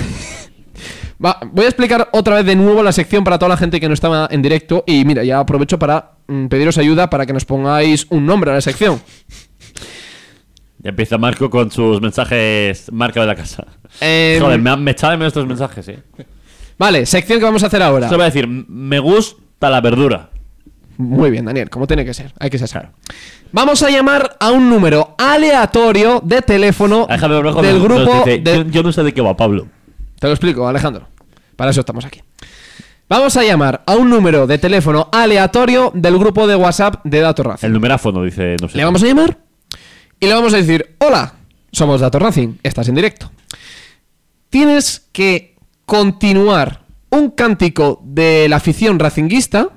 (laughs) voy a explicar otra vez de nuevo la sección para toda la gente que no estaba en directo. Y mira, ya aprovecho para Mm, pediros ayuda para que nos pongáis un nombre a la sección. Ya empieza Marco con sus mensajes marca de la casa. Em, me, me nuestros estos mensajes, eh. Vale, sección que vamos a hacer ahora. Se va a decir, me gusta la verdura. Muy bien, Daniel, como tiene que ser. Hay que ser claro. Vamos a llamar a un número aleatorio de teléfono ah, del grupo. yo no sé de qué va, Pablo. Te lo explico, Alejandro. Para eso estamos aquí. Vamos a llamar a un número de teléfono aleatorio del grupo de WhatsApp de Dato Racing. El numeráfono, dice, no sé. Le vamos a llamar y le vamos a decir, hola, somos Dato Racing, estás en directo. Tienes que continuar un cántico de la afición racinguista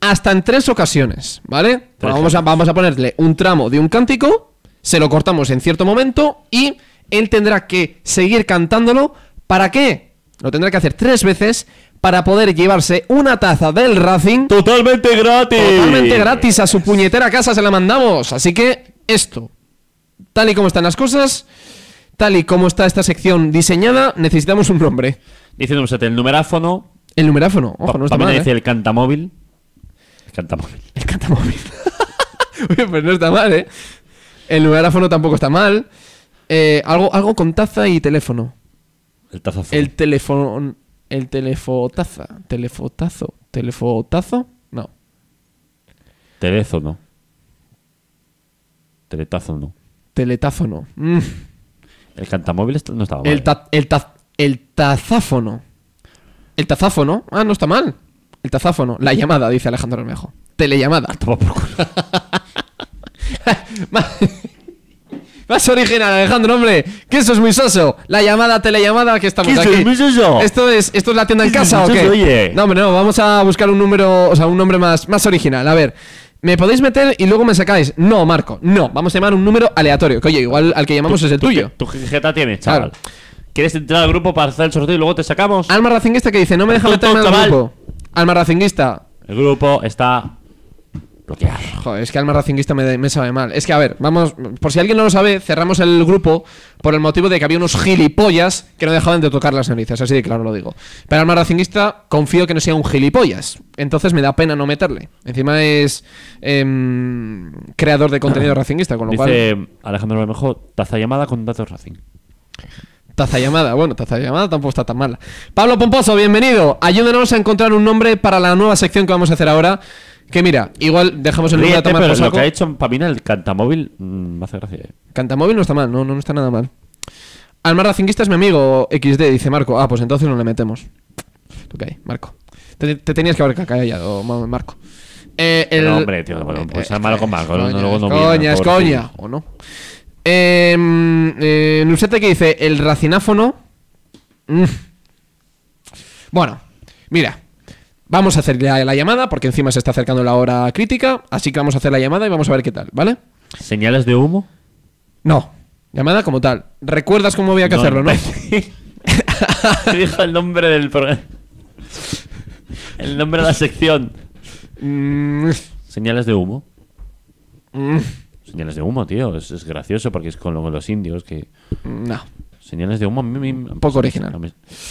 hasta en tres ocasiones, ¿vale? Vamos a, vamos a ponerle un tramo de un cántico, se lo cortamos en cierto momento y él tendrá que seguir cantándolo. ¿Para qué? Lo tendrá que hacer tres veces para poder llevarse una taza del Racing. Totalmente gratis. Totalmente gratis a su puñetera casa se la mandamos. Así que esto, tal y como están las cosas, tal y como está esta sección diseñada, necesitamos un nombre. Dice el numeráfono. El numeráfono, ojo, no está mal. dice ¿eh? el cantamóvil. El cantamóvil. El cantamóvil. (laughs) pues no está mal, ¿eh? El numeráfono tampoco está mal. Eh, algo, algo con taza y teléfono. El tazafón. El teléfono. El telefotaza. Telefotazo. Telefotazo. No. teléfono no. Teletazo no. Teletazo no. Mm. El cantamóvil no estaba mal. El, el, el tazáfono. El tazáfono. Ah, no está mal. El tazáfono. La llamada, dice Alejandro Bermejo. Telellamada. Toma (laughs) (laughs) Más original, Alejandro, hombre. Que eso es muy soso. La llamada, telellamada que estamos aquí. muy soso? ¿Esto es, ¿Esto es la tienda en casa o qué? No, hombre, no. Vamos a buscar un número, o sea, un nombre más, más original. A ver. ¿Me podéis meter y luego me sacáis? No, Marco, no. Vamos a llamar un número aleatorio. oye, igual al que llamamos es el tuyo. Tu jeta tienes, chaval. ¿Quieres entrar al grupo para hacer el sorteo y luego te sacamos? Alma Racinguista que dice, no me deja meterme al grupo. Alma Racinguista. El grupo está Ah, joder, es que alma racinguista me, sabe mal. Es que, a ver, vamos, por si alguien no lo sabe, cerramos el grupo por el motivo de que había unos gilipollas que no dejaban de tocar las narices, así de claro lo digo. Pero alma racinguista confío que no sea un gilipollas, entonces me da pena no meterle. Encima es em, creador de contenido (laughs) racinguista, con lo Dice cual... Alejandro Bermejo, taza llamada con datos racing. Taza llamada, bueno, taza llamada tampoco está tan mala. Pablo Pomposo, bienvenido. Ayúdenos a encontrar un nombre para la nueva sección que vamos a hacer ahora. Que mira, igual dejamos el lugar a tomar pero lo que ha hecho Pamina el cantamóvil mm, me hace gracia. Eh. Cantamóvil no está mal, no, no, está nada mal. Almar racinquista es mi amigo XD, dice Marco. Ah, pues entonces no le metemos. Lo Marco. Te, tenías que haber callado, Marco. Eh, el... No, hombre, tío, bueno, pues es malo con Marco, no- no Coña, es coña. O no. Em, eh, Nusete que dice, el racináfono... Mm. Bueno, mira. Vamos a hacer la, llamada, porque encima se está acercando la hora crítica, así que vamos a hacer la llamada y vamos a ver qué tal, ¿vale? ¿Señales de humo? No. Llamada como tal. ¿Recuerdas cómo había que hacerlo, no? (laughs) dijo el nombre del programa. El nombre de la sección. Mm. Señales de humo. Mm. Señales de humo, tío. Es, gracioso porque es con, con los indios que. No. Señales de humo. Poco original.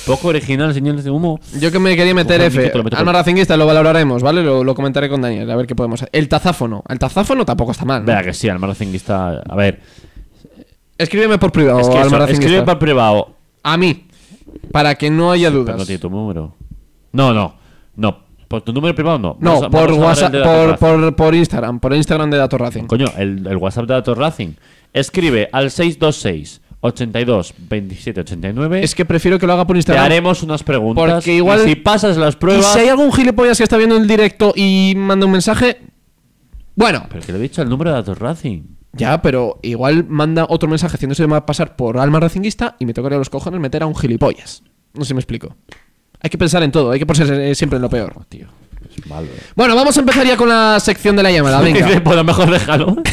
Poco original, señales de humo. Yo que me quería meter F. Al Racinguista lo valoraremos, ¿vale? Lo, comentaré con Daniel, a ver qué podemos hacer. El tazáfono. El tazáfono tampoco está mal. Vea que sí, al Racinguista. A ver. Escríbeme por privado. Es escribe por privado. A mí. Para que no haya dudas. no tu número. No, no. No, por tu número privado no. No, por WhatsApp, por, por, Instagram, por Instagram de Dator Racing. Coño, el, WhatsApp de Dator Racing. Escribe al 626 82 27 89. Es que prefiero que lo haga por Instagram. Te haremos unas preguntas. Porque igual. si pasas las pruebas. Y si hay algún gilipollas que está viendo el directo y manda un mensaje. Bueno. Pero que le he dicho el número de datos Racing. Ya, pero igual manda otro mensaje a pasar por alma racinguista y me tocaría los cojones meter a un gilipollas. No sé si me explico. Hay que pensar en todo, hay que ponerse eh, siempre en lo peor. tío. Es malo, eh. Bueno, vamos a empezar ya con la sección de la llamada. (laughs) Venga. Pues mejor déjalo. (laughs)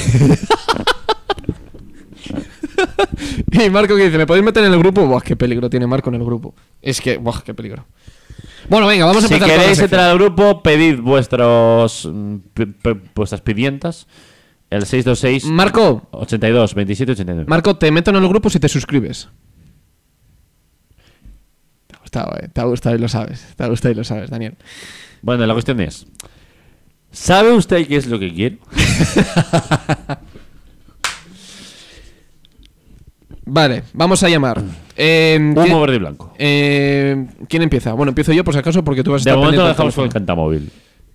(laughs) y Marco que dice, ¿me podéis meter en el grupo? Buah, qué peligro tiene Marco en el grupo. Es que, buah, qué peligro. Bueno, venga, vamos a empezar. Si queréis entrar al grupo, pedid vuestros, mm, vuestras pidientas. El 626. Marco. 82, 27, 89. Marco, te meto en el grupo si te suscribes. Te ha gustado, eh, Te ha gustado y lo sabes. Te ha gustado y lo sabes, Daniel. Bueno, la cuestión es. ¿Sabe usted qué es lo que quiero? (laughs) Vale, vamos a llamar. Eh, Humo verde y blanco. Eh, ¿Quién empieza? Bueno, empiezo yo por si acaso porque tú vas a De momento dejamos el cantamóvil.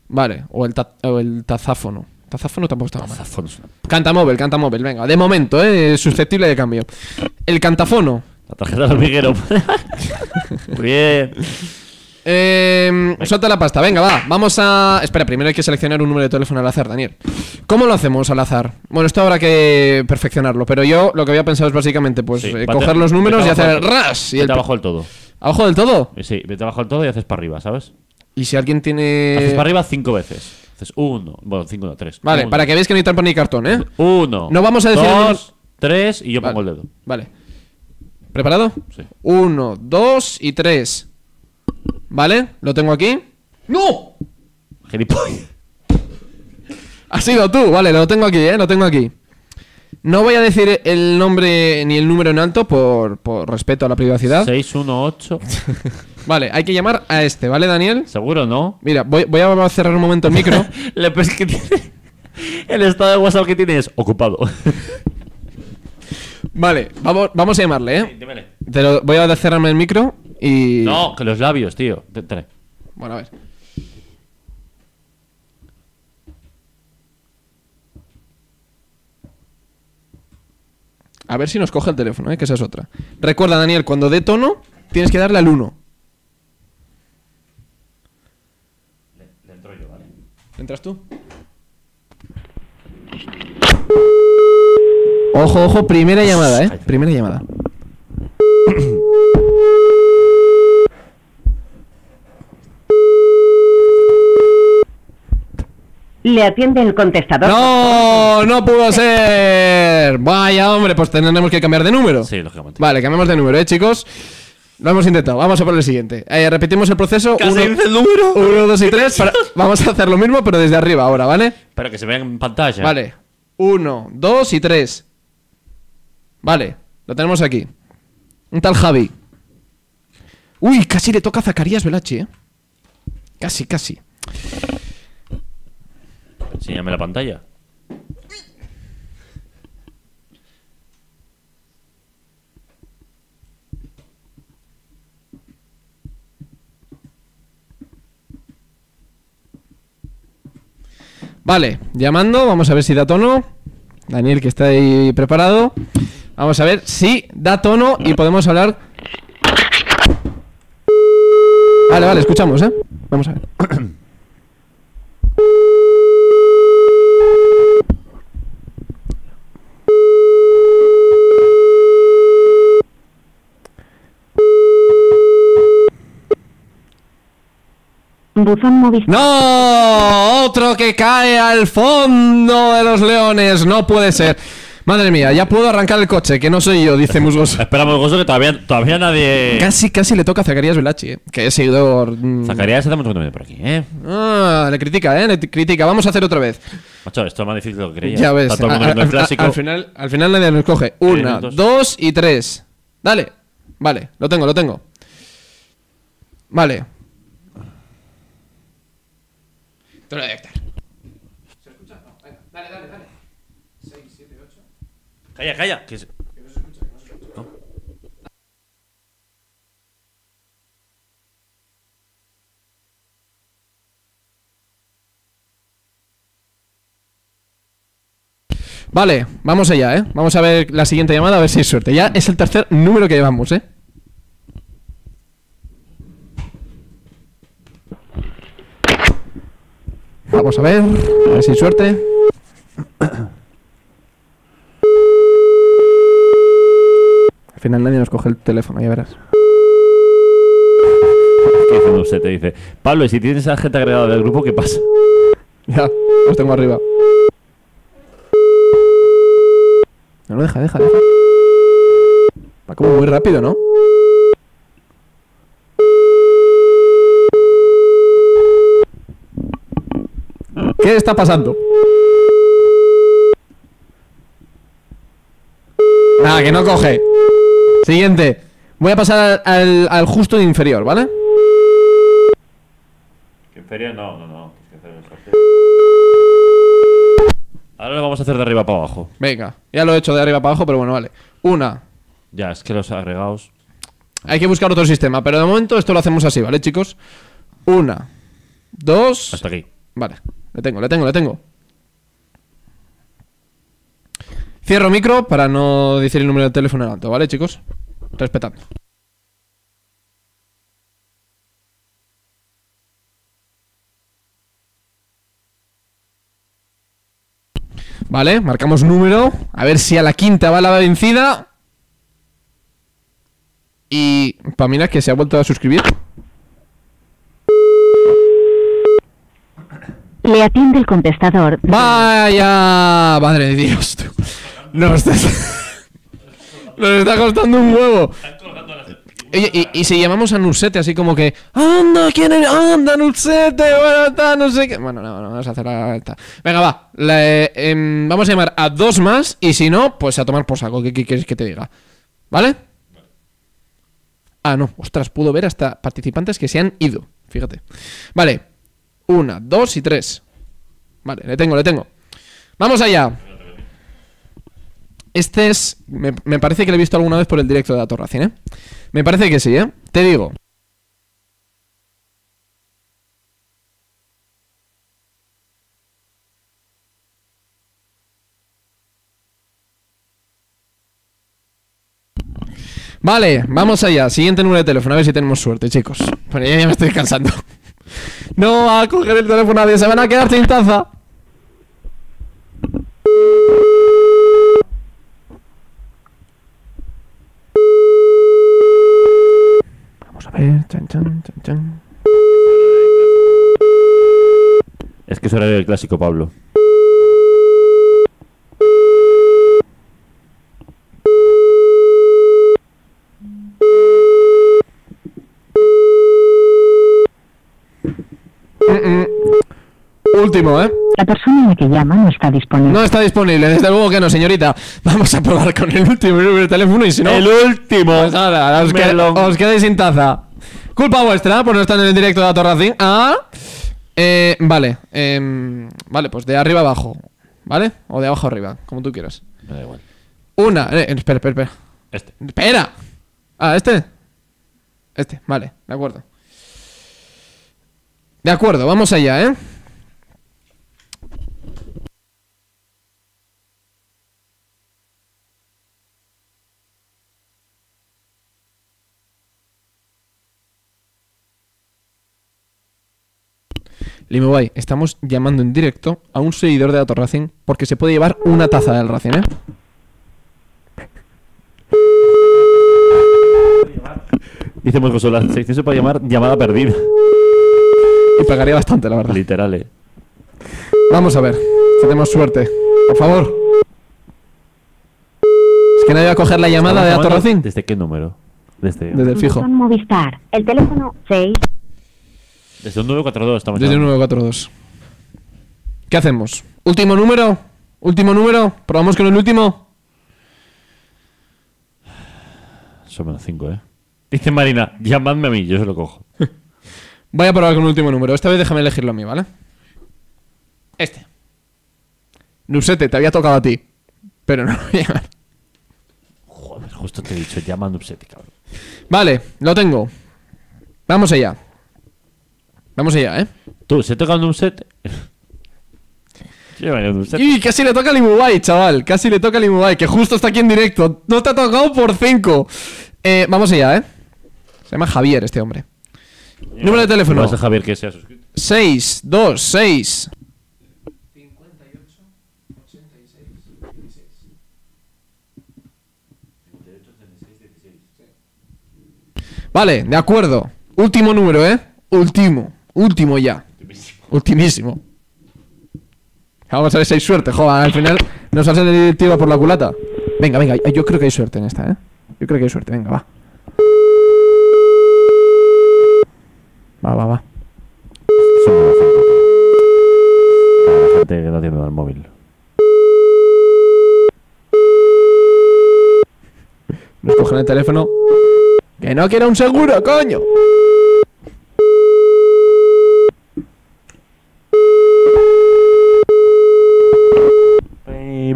Vale, o el, tazáfono. Tazáfono tampoco está mal. Cantamóvil, cantamóvil, venga. De momento, eh, susceptible de cambio. El cantafono. La tarjeta del hormiguero. (laughs) Muy bien. Eh, suelta la pasta, venga, va. Vamos a. Espera, primero hay que seleccionar un número de teléfono al azar, Daniel. ¿Cómo lo hacemos al azar? Bueno, esto habrá que perfeccionarlo, pero yo lo que había pensado es básicamente, pues, eh, coger los números y hacer ras. Y vete el... abajo del todo. ¿Abajo del todo? Eh, sí, vete abajo del todo y haces para arriba, ¿sabes? Y si alguien tiene. Haces para arriba cinco veces. Haces uno, bueno, cinco, no, tres. Vale, para que veáis que no hay trampa ni cartón, ¿eh? Uno. No vamos a decir. Dos, tres y yo pongo el dedo. Vale. ¿Preparado? Sí. Uno, dos y tres. ¿Vale? Lo tengo aquí. ¡No! Ha sido tú, vale, lo tengo aquí, ¿eh? Lo tengo aquí. No voy a decir el nombre ni el número en alto por, respeto a la privacidad. 618. (laughs) vale, hay que llamar a este, ¿vale, Daniel? Seguro, ¿no? Mira, voy, a cerrar un momento el micro. (laughs) El estado de WhatsApp que tiene es ocupado. vale, vamos, vamos a llamarle, ¿eh? voy a cerrarme el micro no, que los labios, tío. Bueno, a ver. A ver si nos coge el teléfono, eh, que esa es otra. Recuerda, Daniel, cuando dé tono, tienes que darle al 1. Le, le, entro yo, ¿vale? ¿Entras tú? Ojo, ojo, primera llamada, ¿eh? Primera llamada. Le atiende el contestador. ¡No! ¡No pudo ser! Vaya, hombre, pues tendremos que cambiar de número. Sí, lógicamente. Vale, cambiamos de número, ¿eh, chicos? Lo hemos intentado. Vamos a por el siguiente. Eh, repetimos el proceso. Uno, número? dos y tres. Vamos a hacer lo mismo, pero desde arriba ahora, ¿vale? Pero que se vea en pantalla. Vale. Uno, dos y tres. Vale. Lo tenemos aquí. ¿Qué tal Javi. Uy, casi le toca a Zacarías Velache, ¿eh? Casi, casi. Enseñame la pantalla. Vale, llamando, vamos a ver si da tono. Daniel, que está ahí preparado. Vamos a ver si da tono y podemos hablar. Vale, vale, escuchamos, ¿eh? Vamos a ver. ¡No! Otro que cae al fondo de los leones. No puede ser. Madre mía, ya puedo arrancar el coche, que no soy yo, dice Musgoso. (laughs) Espera, Musgoso, que todavía, todavía nadie. Casi, casi le toca a Zacarías Velachi, eh, que es seguidor. Mm. Zacarías hace mucho por aquí, ¿eh? Ah, le critica, ¿eh? Le critica. Vamos a hacer otra vez. Macho, esto es más difícil de lo que creía. Ya ves. al, final, nadie nos coge. Una, dos. y tres. Dale. Vale, lo tengo, lo tengo. Vale. Calla, calla. Vale, vamos allá, ¿eh? Vamos a ver la siguiente llamada, a ver si hay suerte. Ya es el tercer número que llevamos, ¿eh? Vamos a ver, a ver si hay suerte. final nadie nos coge el teléfono, ya verás. ¿Qué No usted? te dice. Pablo, si tienes a gente agregada del grupo, ¿qué pasa? Ya, los tengo arriba. No, lo deja, deja, deja. Va como muy rápido, ¿no? ¿Qué está pasando? Nada, ah, que no coge. Siguiente. Voy a pasar al, justo inferior, ¿vale? Inferior no, no, no. Ahora lo vamos a hacer de arriba para abajo. Venga, ya lo he hecho de arriba para abajo, pero bueno, vale. Una. Ya, es que los agregados. Hay que buscar otro sistema, pero de momento esto lo hacemos así, ¿vale, chicos? Una, dos. Hasta aquí. Vale, le tengo, le tengo, le tengo. Cierro micro para no decir el número de teléfono en alto, ¿vale, chicos? Respetando. Vale, marcamos número. A ver si a la quinta va la vencida. Y Pamina, que se ha vuelto a suscribir. Le atiende el contestador. Vaya, madre de Dios. Nos (laughs) está, nos está costando un huevo. y, si llamamos a Nursete, así como que anda, ¿quién Anda, Nusete, bueno, no sé qué. Bueno, no, no vamos a hacer la Venga, va. Eh, em, vamos a llamar a dos más y si no, pues a tomar por saco. ¿Qué quieres que te diga? ¿Vale? Ah, no. Ostras, pudo ver hasta participantes que se han ido. Fíjate. Vale. Una, dos y tres. Vale, le tengo, le tengo. Vamos allá. Este es. Me, parece que lo he visto alguna vez por el directo de la Torre ¿eh? Me parece que sí, ¿eh? Te digo. Vale, vamos allá. Siguiente número de teléfono, a ver si tenemos suerte, chicos. Bueno, ya, me estoy cansando. (laughs) No va a coger el teléfono nadie, se van a quedar sin taza. ver, chan, chan, chan, chan. Es que es horario del clásico, Pablo. Último, ¿eh? La persona a la que llama no está disponible. No está disponible, desde luego que no, señorita. Vamos a probar con el último número de teléfono y si no. El último. Pues nada, os, os quedéis sin taza. Culpa vuestra por no estar en el directo de Atorracing. Ah. Eh, vale. Eh, vale, pues de arriba abajo. ¿Vale? O de abajo arriba, como tú quieras. Me da igual. Una. Eh, espera, espera, espera. Este. ¡Espera! Ah, ¿este? Este, vale, de acuerdo. De acuerdo, vamos allá, ¿eh? Le estamos llamando en directo a un seguidor de Dato porque se puede llevar una taza del Racing, ¿eh? Dice consola. la se puede llamar llamada perdida. Y pagaría bastante, la verdad. Literal, eh. Vamos a ver, tenemos suerte. Por favor. Es que nadie va a coger la llamada de Dator Racing. ¿Desde qué número? Desde, el fijo. Movistar, el teléfono 6. Desde un 942 estamos Desde un 942. ¿Qué hacemos? ¿Último número? ¿Último número? ¿Probamos con el último? Son menos 5, ¿eh? Dice Marina, llamadme a mí, yo se lo cojo. (laughs) Voy a probar con el último número. Esta vez déjame elegirlo a mí, ¿vale? Este. Nupsete, te había tocado a ti. Pero no lo voy a Joder, justo te he dicho, llama a Nupsete, cabrón. Vale, lo tengo. Vamos allá. Vamos allá, ¿eh? Tú, se tocado un set. Y casi le toca el Imubai, chaval. Casi le toca el Imubai, que justo está aquí en directo. No te ha tocado por cinco eh, vamos allá, ¿eh? Se llama Javier este hombre. Número de teléfono. 6, 2, 6. 58, 86, 16. 58, 16. Vale, de acuerdo. Último número, ¿eh? Último. Último ya. Ultimísimo. Vamos a ver si hay suerte. Joder, al final nos hacen el tiro por la culata. Venga, venga, yo creo que hay suerte en esta, ¿eh? Yo creo que hay suerte, venga, va. Va, va, va. la gente. Para la gente que no tiene el móvil. Nos cogen el teléfono. ¡Que no quiero un seguro, coño! (laughs)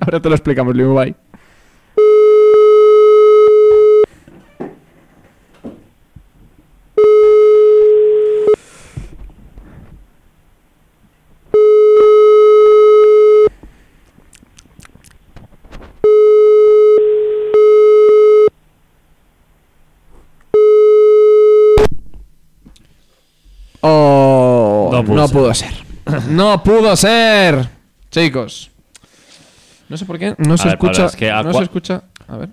Ahora te lo explicamos, Liu. no pudo ser. (laughs) No pudo ser. Chicos. No sé por qué. No, se, escucha, no se escucha. A ver.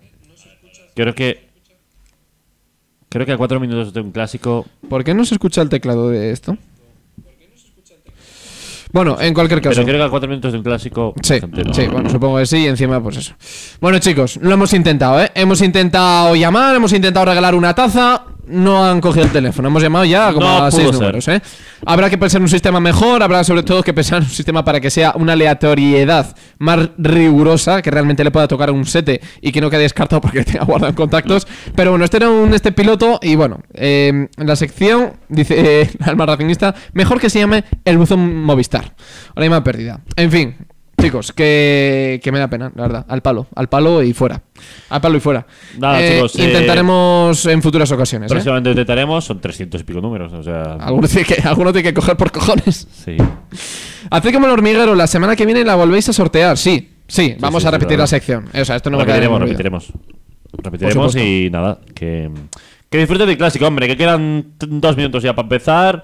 Creo que. Creo que a cuatro minutos de un clásico. ¿Por qué no se escucha el teclado de esto? Bueno, en cualquier caso. Pero creo que a cuatro minutos de un clásico. sí, bueno, supongo que sí, y encima, pues eso. Bueno, chicos, lo hemos intentado, ¿eh? Hemos intentado llamar, hemos intentado regalar una taza no han cogido el teléfono. Hemos llamado ya como a seis números. ¿eh? Habrá que pensar En un sistema mejor, habrá sobre todo que pensar en un sistema para que sea una aleatoriedad más rigurosa, que realmente le pueda tocar un sete y que no quede descartado porque (laughs) tenga guardado en contactos. Pero bueno, este era un este piloto y bueno, En em, la sección, dice eh, (laughs) El Alma Racinista, mejor que se llame el buzo Movistar. Ahora hay más pérdida. En fin, chicos, que, que me da pena, la verdad. Al palo, al palo y fuera. Al palo y fuera. Nada, eh, eh, Intentaremos en futuras ocasiones. ¿eh? Próximamente intentaremos, son 300 y pico números. O sea... alguno, tiene que, coger por cojones. Sí. Haced como el hormiguero, la semana que viene la volvéis a sortear, sí. Sí, vamos a repetir la sección. O sea, esto no repetiremos, repetiremos. Repetiremos y nada, que, que disfrute del clásico, hombre, que quedan dos minutos ya para empezar.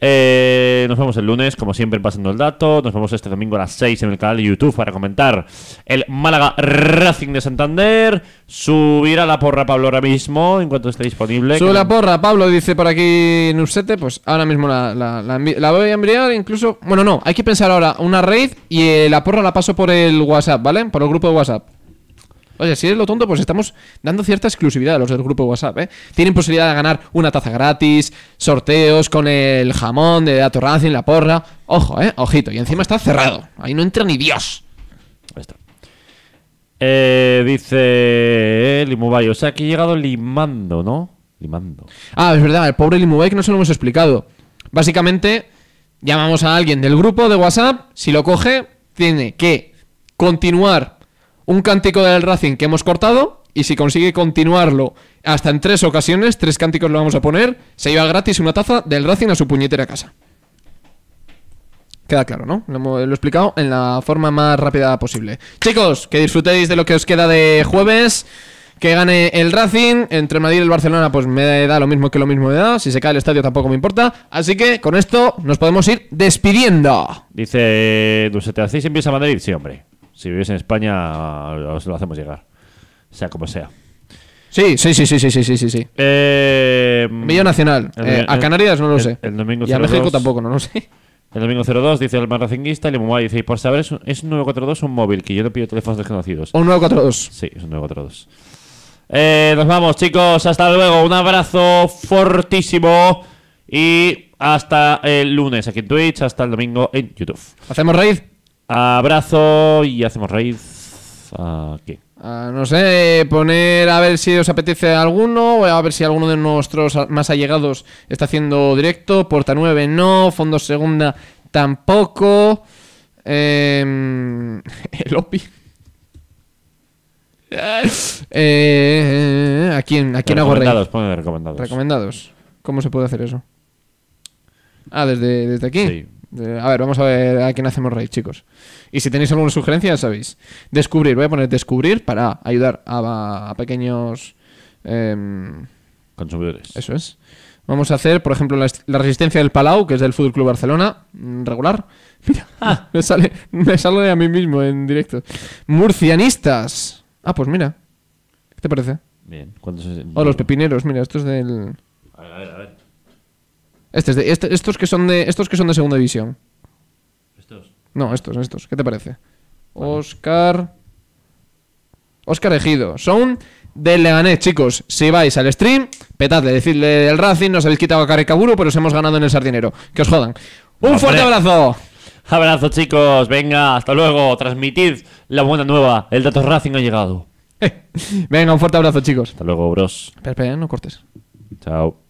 Eh, nos vemos el lunes, como siempre, pasando el dato. Nos vemos este domingo a las 6 en el canal de YouTube para comentar el Málaga Racing de Santander. Subir a la porra, Pablo, ahora mismo, en cuanto esté disponible. Sube la porra, Pablo, dice por aquí Nusete. Pues ahora mismo la, voy a enviar, incluso. Bueno, no, hay que pensar ahora una raid y eh, la porra la paso por el WhatsApp, ¿vale? Por el grupo de WhatsApp. O sea, si eres lo tonto, pues estamos dando cierta exclusividad a los del grupo WhatsApp, ¿eh? Tienen posibilidad de ganar una taza gratis, sorteos con el jamón de Dato Racing, la porra. Ojo, ¿eh? Ojito. Y encima está cerrado. Ahí no entra ni Dios. Ahí eh, dice eh, Limubay. O sea, que he llegado limando, ¿no? Limando. Ah, es verdad. El pobre Limubay que no se lo hemos explicado. Básicamente, llamamos a alguien del grupo de WhatsApp. Si lo coge, tiene que continuar un cántico del Racing que hemos cortado y si consigue continuarlo hasta en tres ocasiones, tres cánticos lo vamos a poner, se lleva gratis una taza del Racing a su puñetera casa. Queda claro, ¿no? Lo, he explicado en la forma más rápida posible. Chicos, que disfrutéis de lo que os queda de jueves. Que gane el Racing. Entre Madrid y el Barcelona, pues me da lo mismo que lo mismo me da. Si se cae el estadio tampoco me importa. Así que con esto nos podemos ir despidiendo. Dice Dulce, ¿te hacéis empieza Madrid? Sí, hombre. Si vives en España, os lo hacemos llegar. Sea como sea. Sí, sí, sí, sí, sí, sí, sí, sí. Eh, Nacional. Eh, a Canarias no lo sé. El y a México tampoco, no lo sé. El domingo 02 dice el marracinguista, le dice, y por saber, es un, es un 942 un móvil, que yo no pido teléfonos desconocidos. Un 942. Sí, es un 942. Eh, nos vamos, chicos. Hasta luego. Un abrazo fortísimo. Y hasta el lunes aquí en Twitch, hasta el domingo en YouTube. ¿Hacemos raíz. Abrazo y hacemos raíz. ¿A ah, no sé, poner a ver si os apetece alguno, a ver si alguno de nuestros más allegados está haciendo directo. Puerta 9 no, Fondo Segunda tampoco. Eh, (laughs) el OPI. (laughs) Eh, ¿A quién, hago recomendados, recomendados. Recomendados. ¿Cómo se puede hacer eso? Ah, desde, desde aquí. Sí. Eh, a ver, vamos a ver a quién hacemos raid, chicos. Y si tenéis alguna sugerencia, ya sabéis. Descubrir, voy a poner descubrir para ayudar a, pequeños... Em, Consumidores. Eso es. Vamos a hacer, por ejemplo, la, resistencia del Palau, que es del Fútbol Club Barcelona, mm, regular. (laughs) Mira, ah. me, sale, me sale a mí mismo en directo. Murcianistas. Ah, pues mira. ¿Qué te parece? Bien. ¿Cuántos? los pepineros, mira, esto es del. a ver, a ver. Este este, estos, que son de, estos que son de segunda división. ¿Estos? No, estos, estos. ¿Qué te parece? Oscar. Oscar Ejido. Son del Leganés, chicos. Si vais al stream, petadle, decidle el Racing, nos habéis quitado a caburo pero os hemos ganado en el sardinero. Que os jodan. ¡Un fuerte abrazo! Abrazo, chicos. Venga, hasta luego. Transmitid la buena nueva. El dato Racing ha llegado. (laughs) Venga, un fuerte abrazo, chicos. Hasta luego, bros. Espera, no cortes. Chao.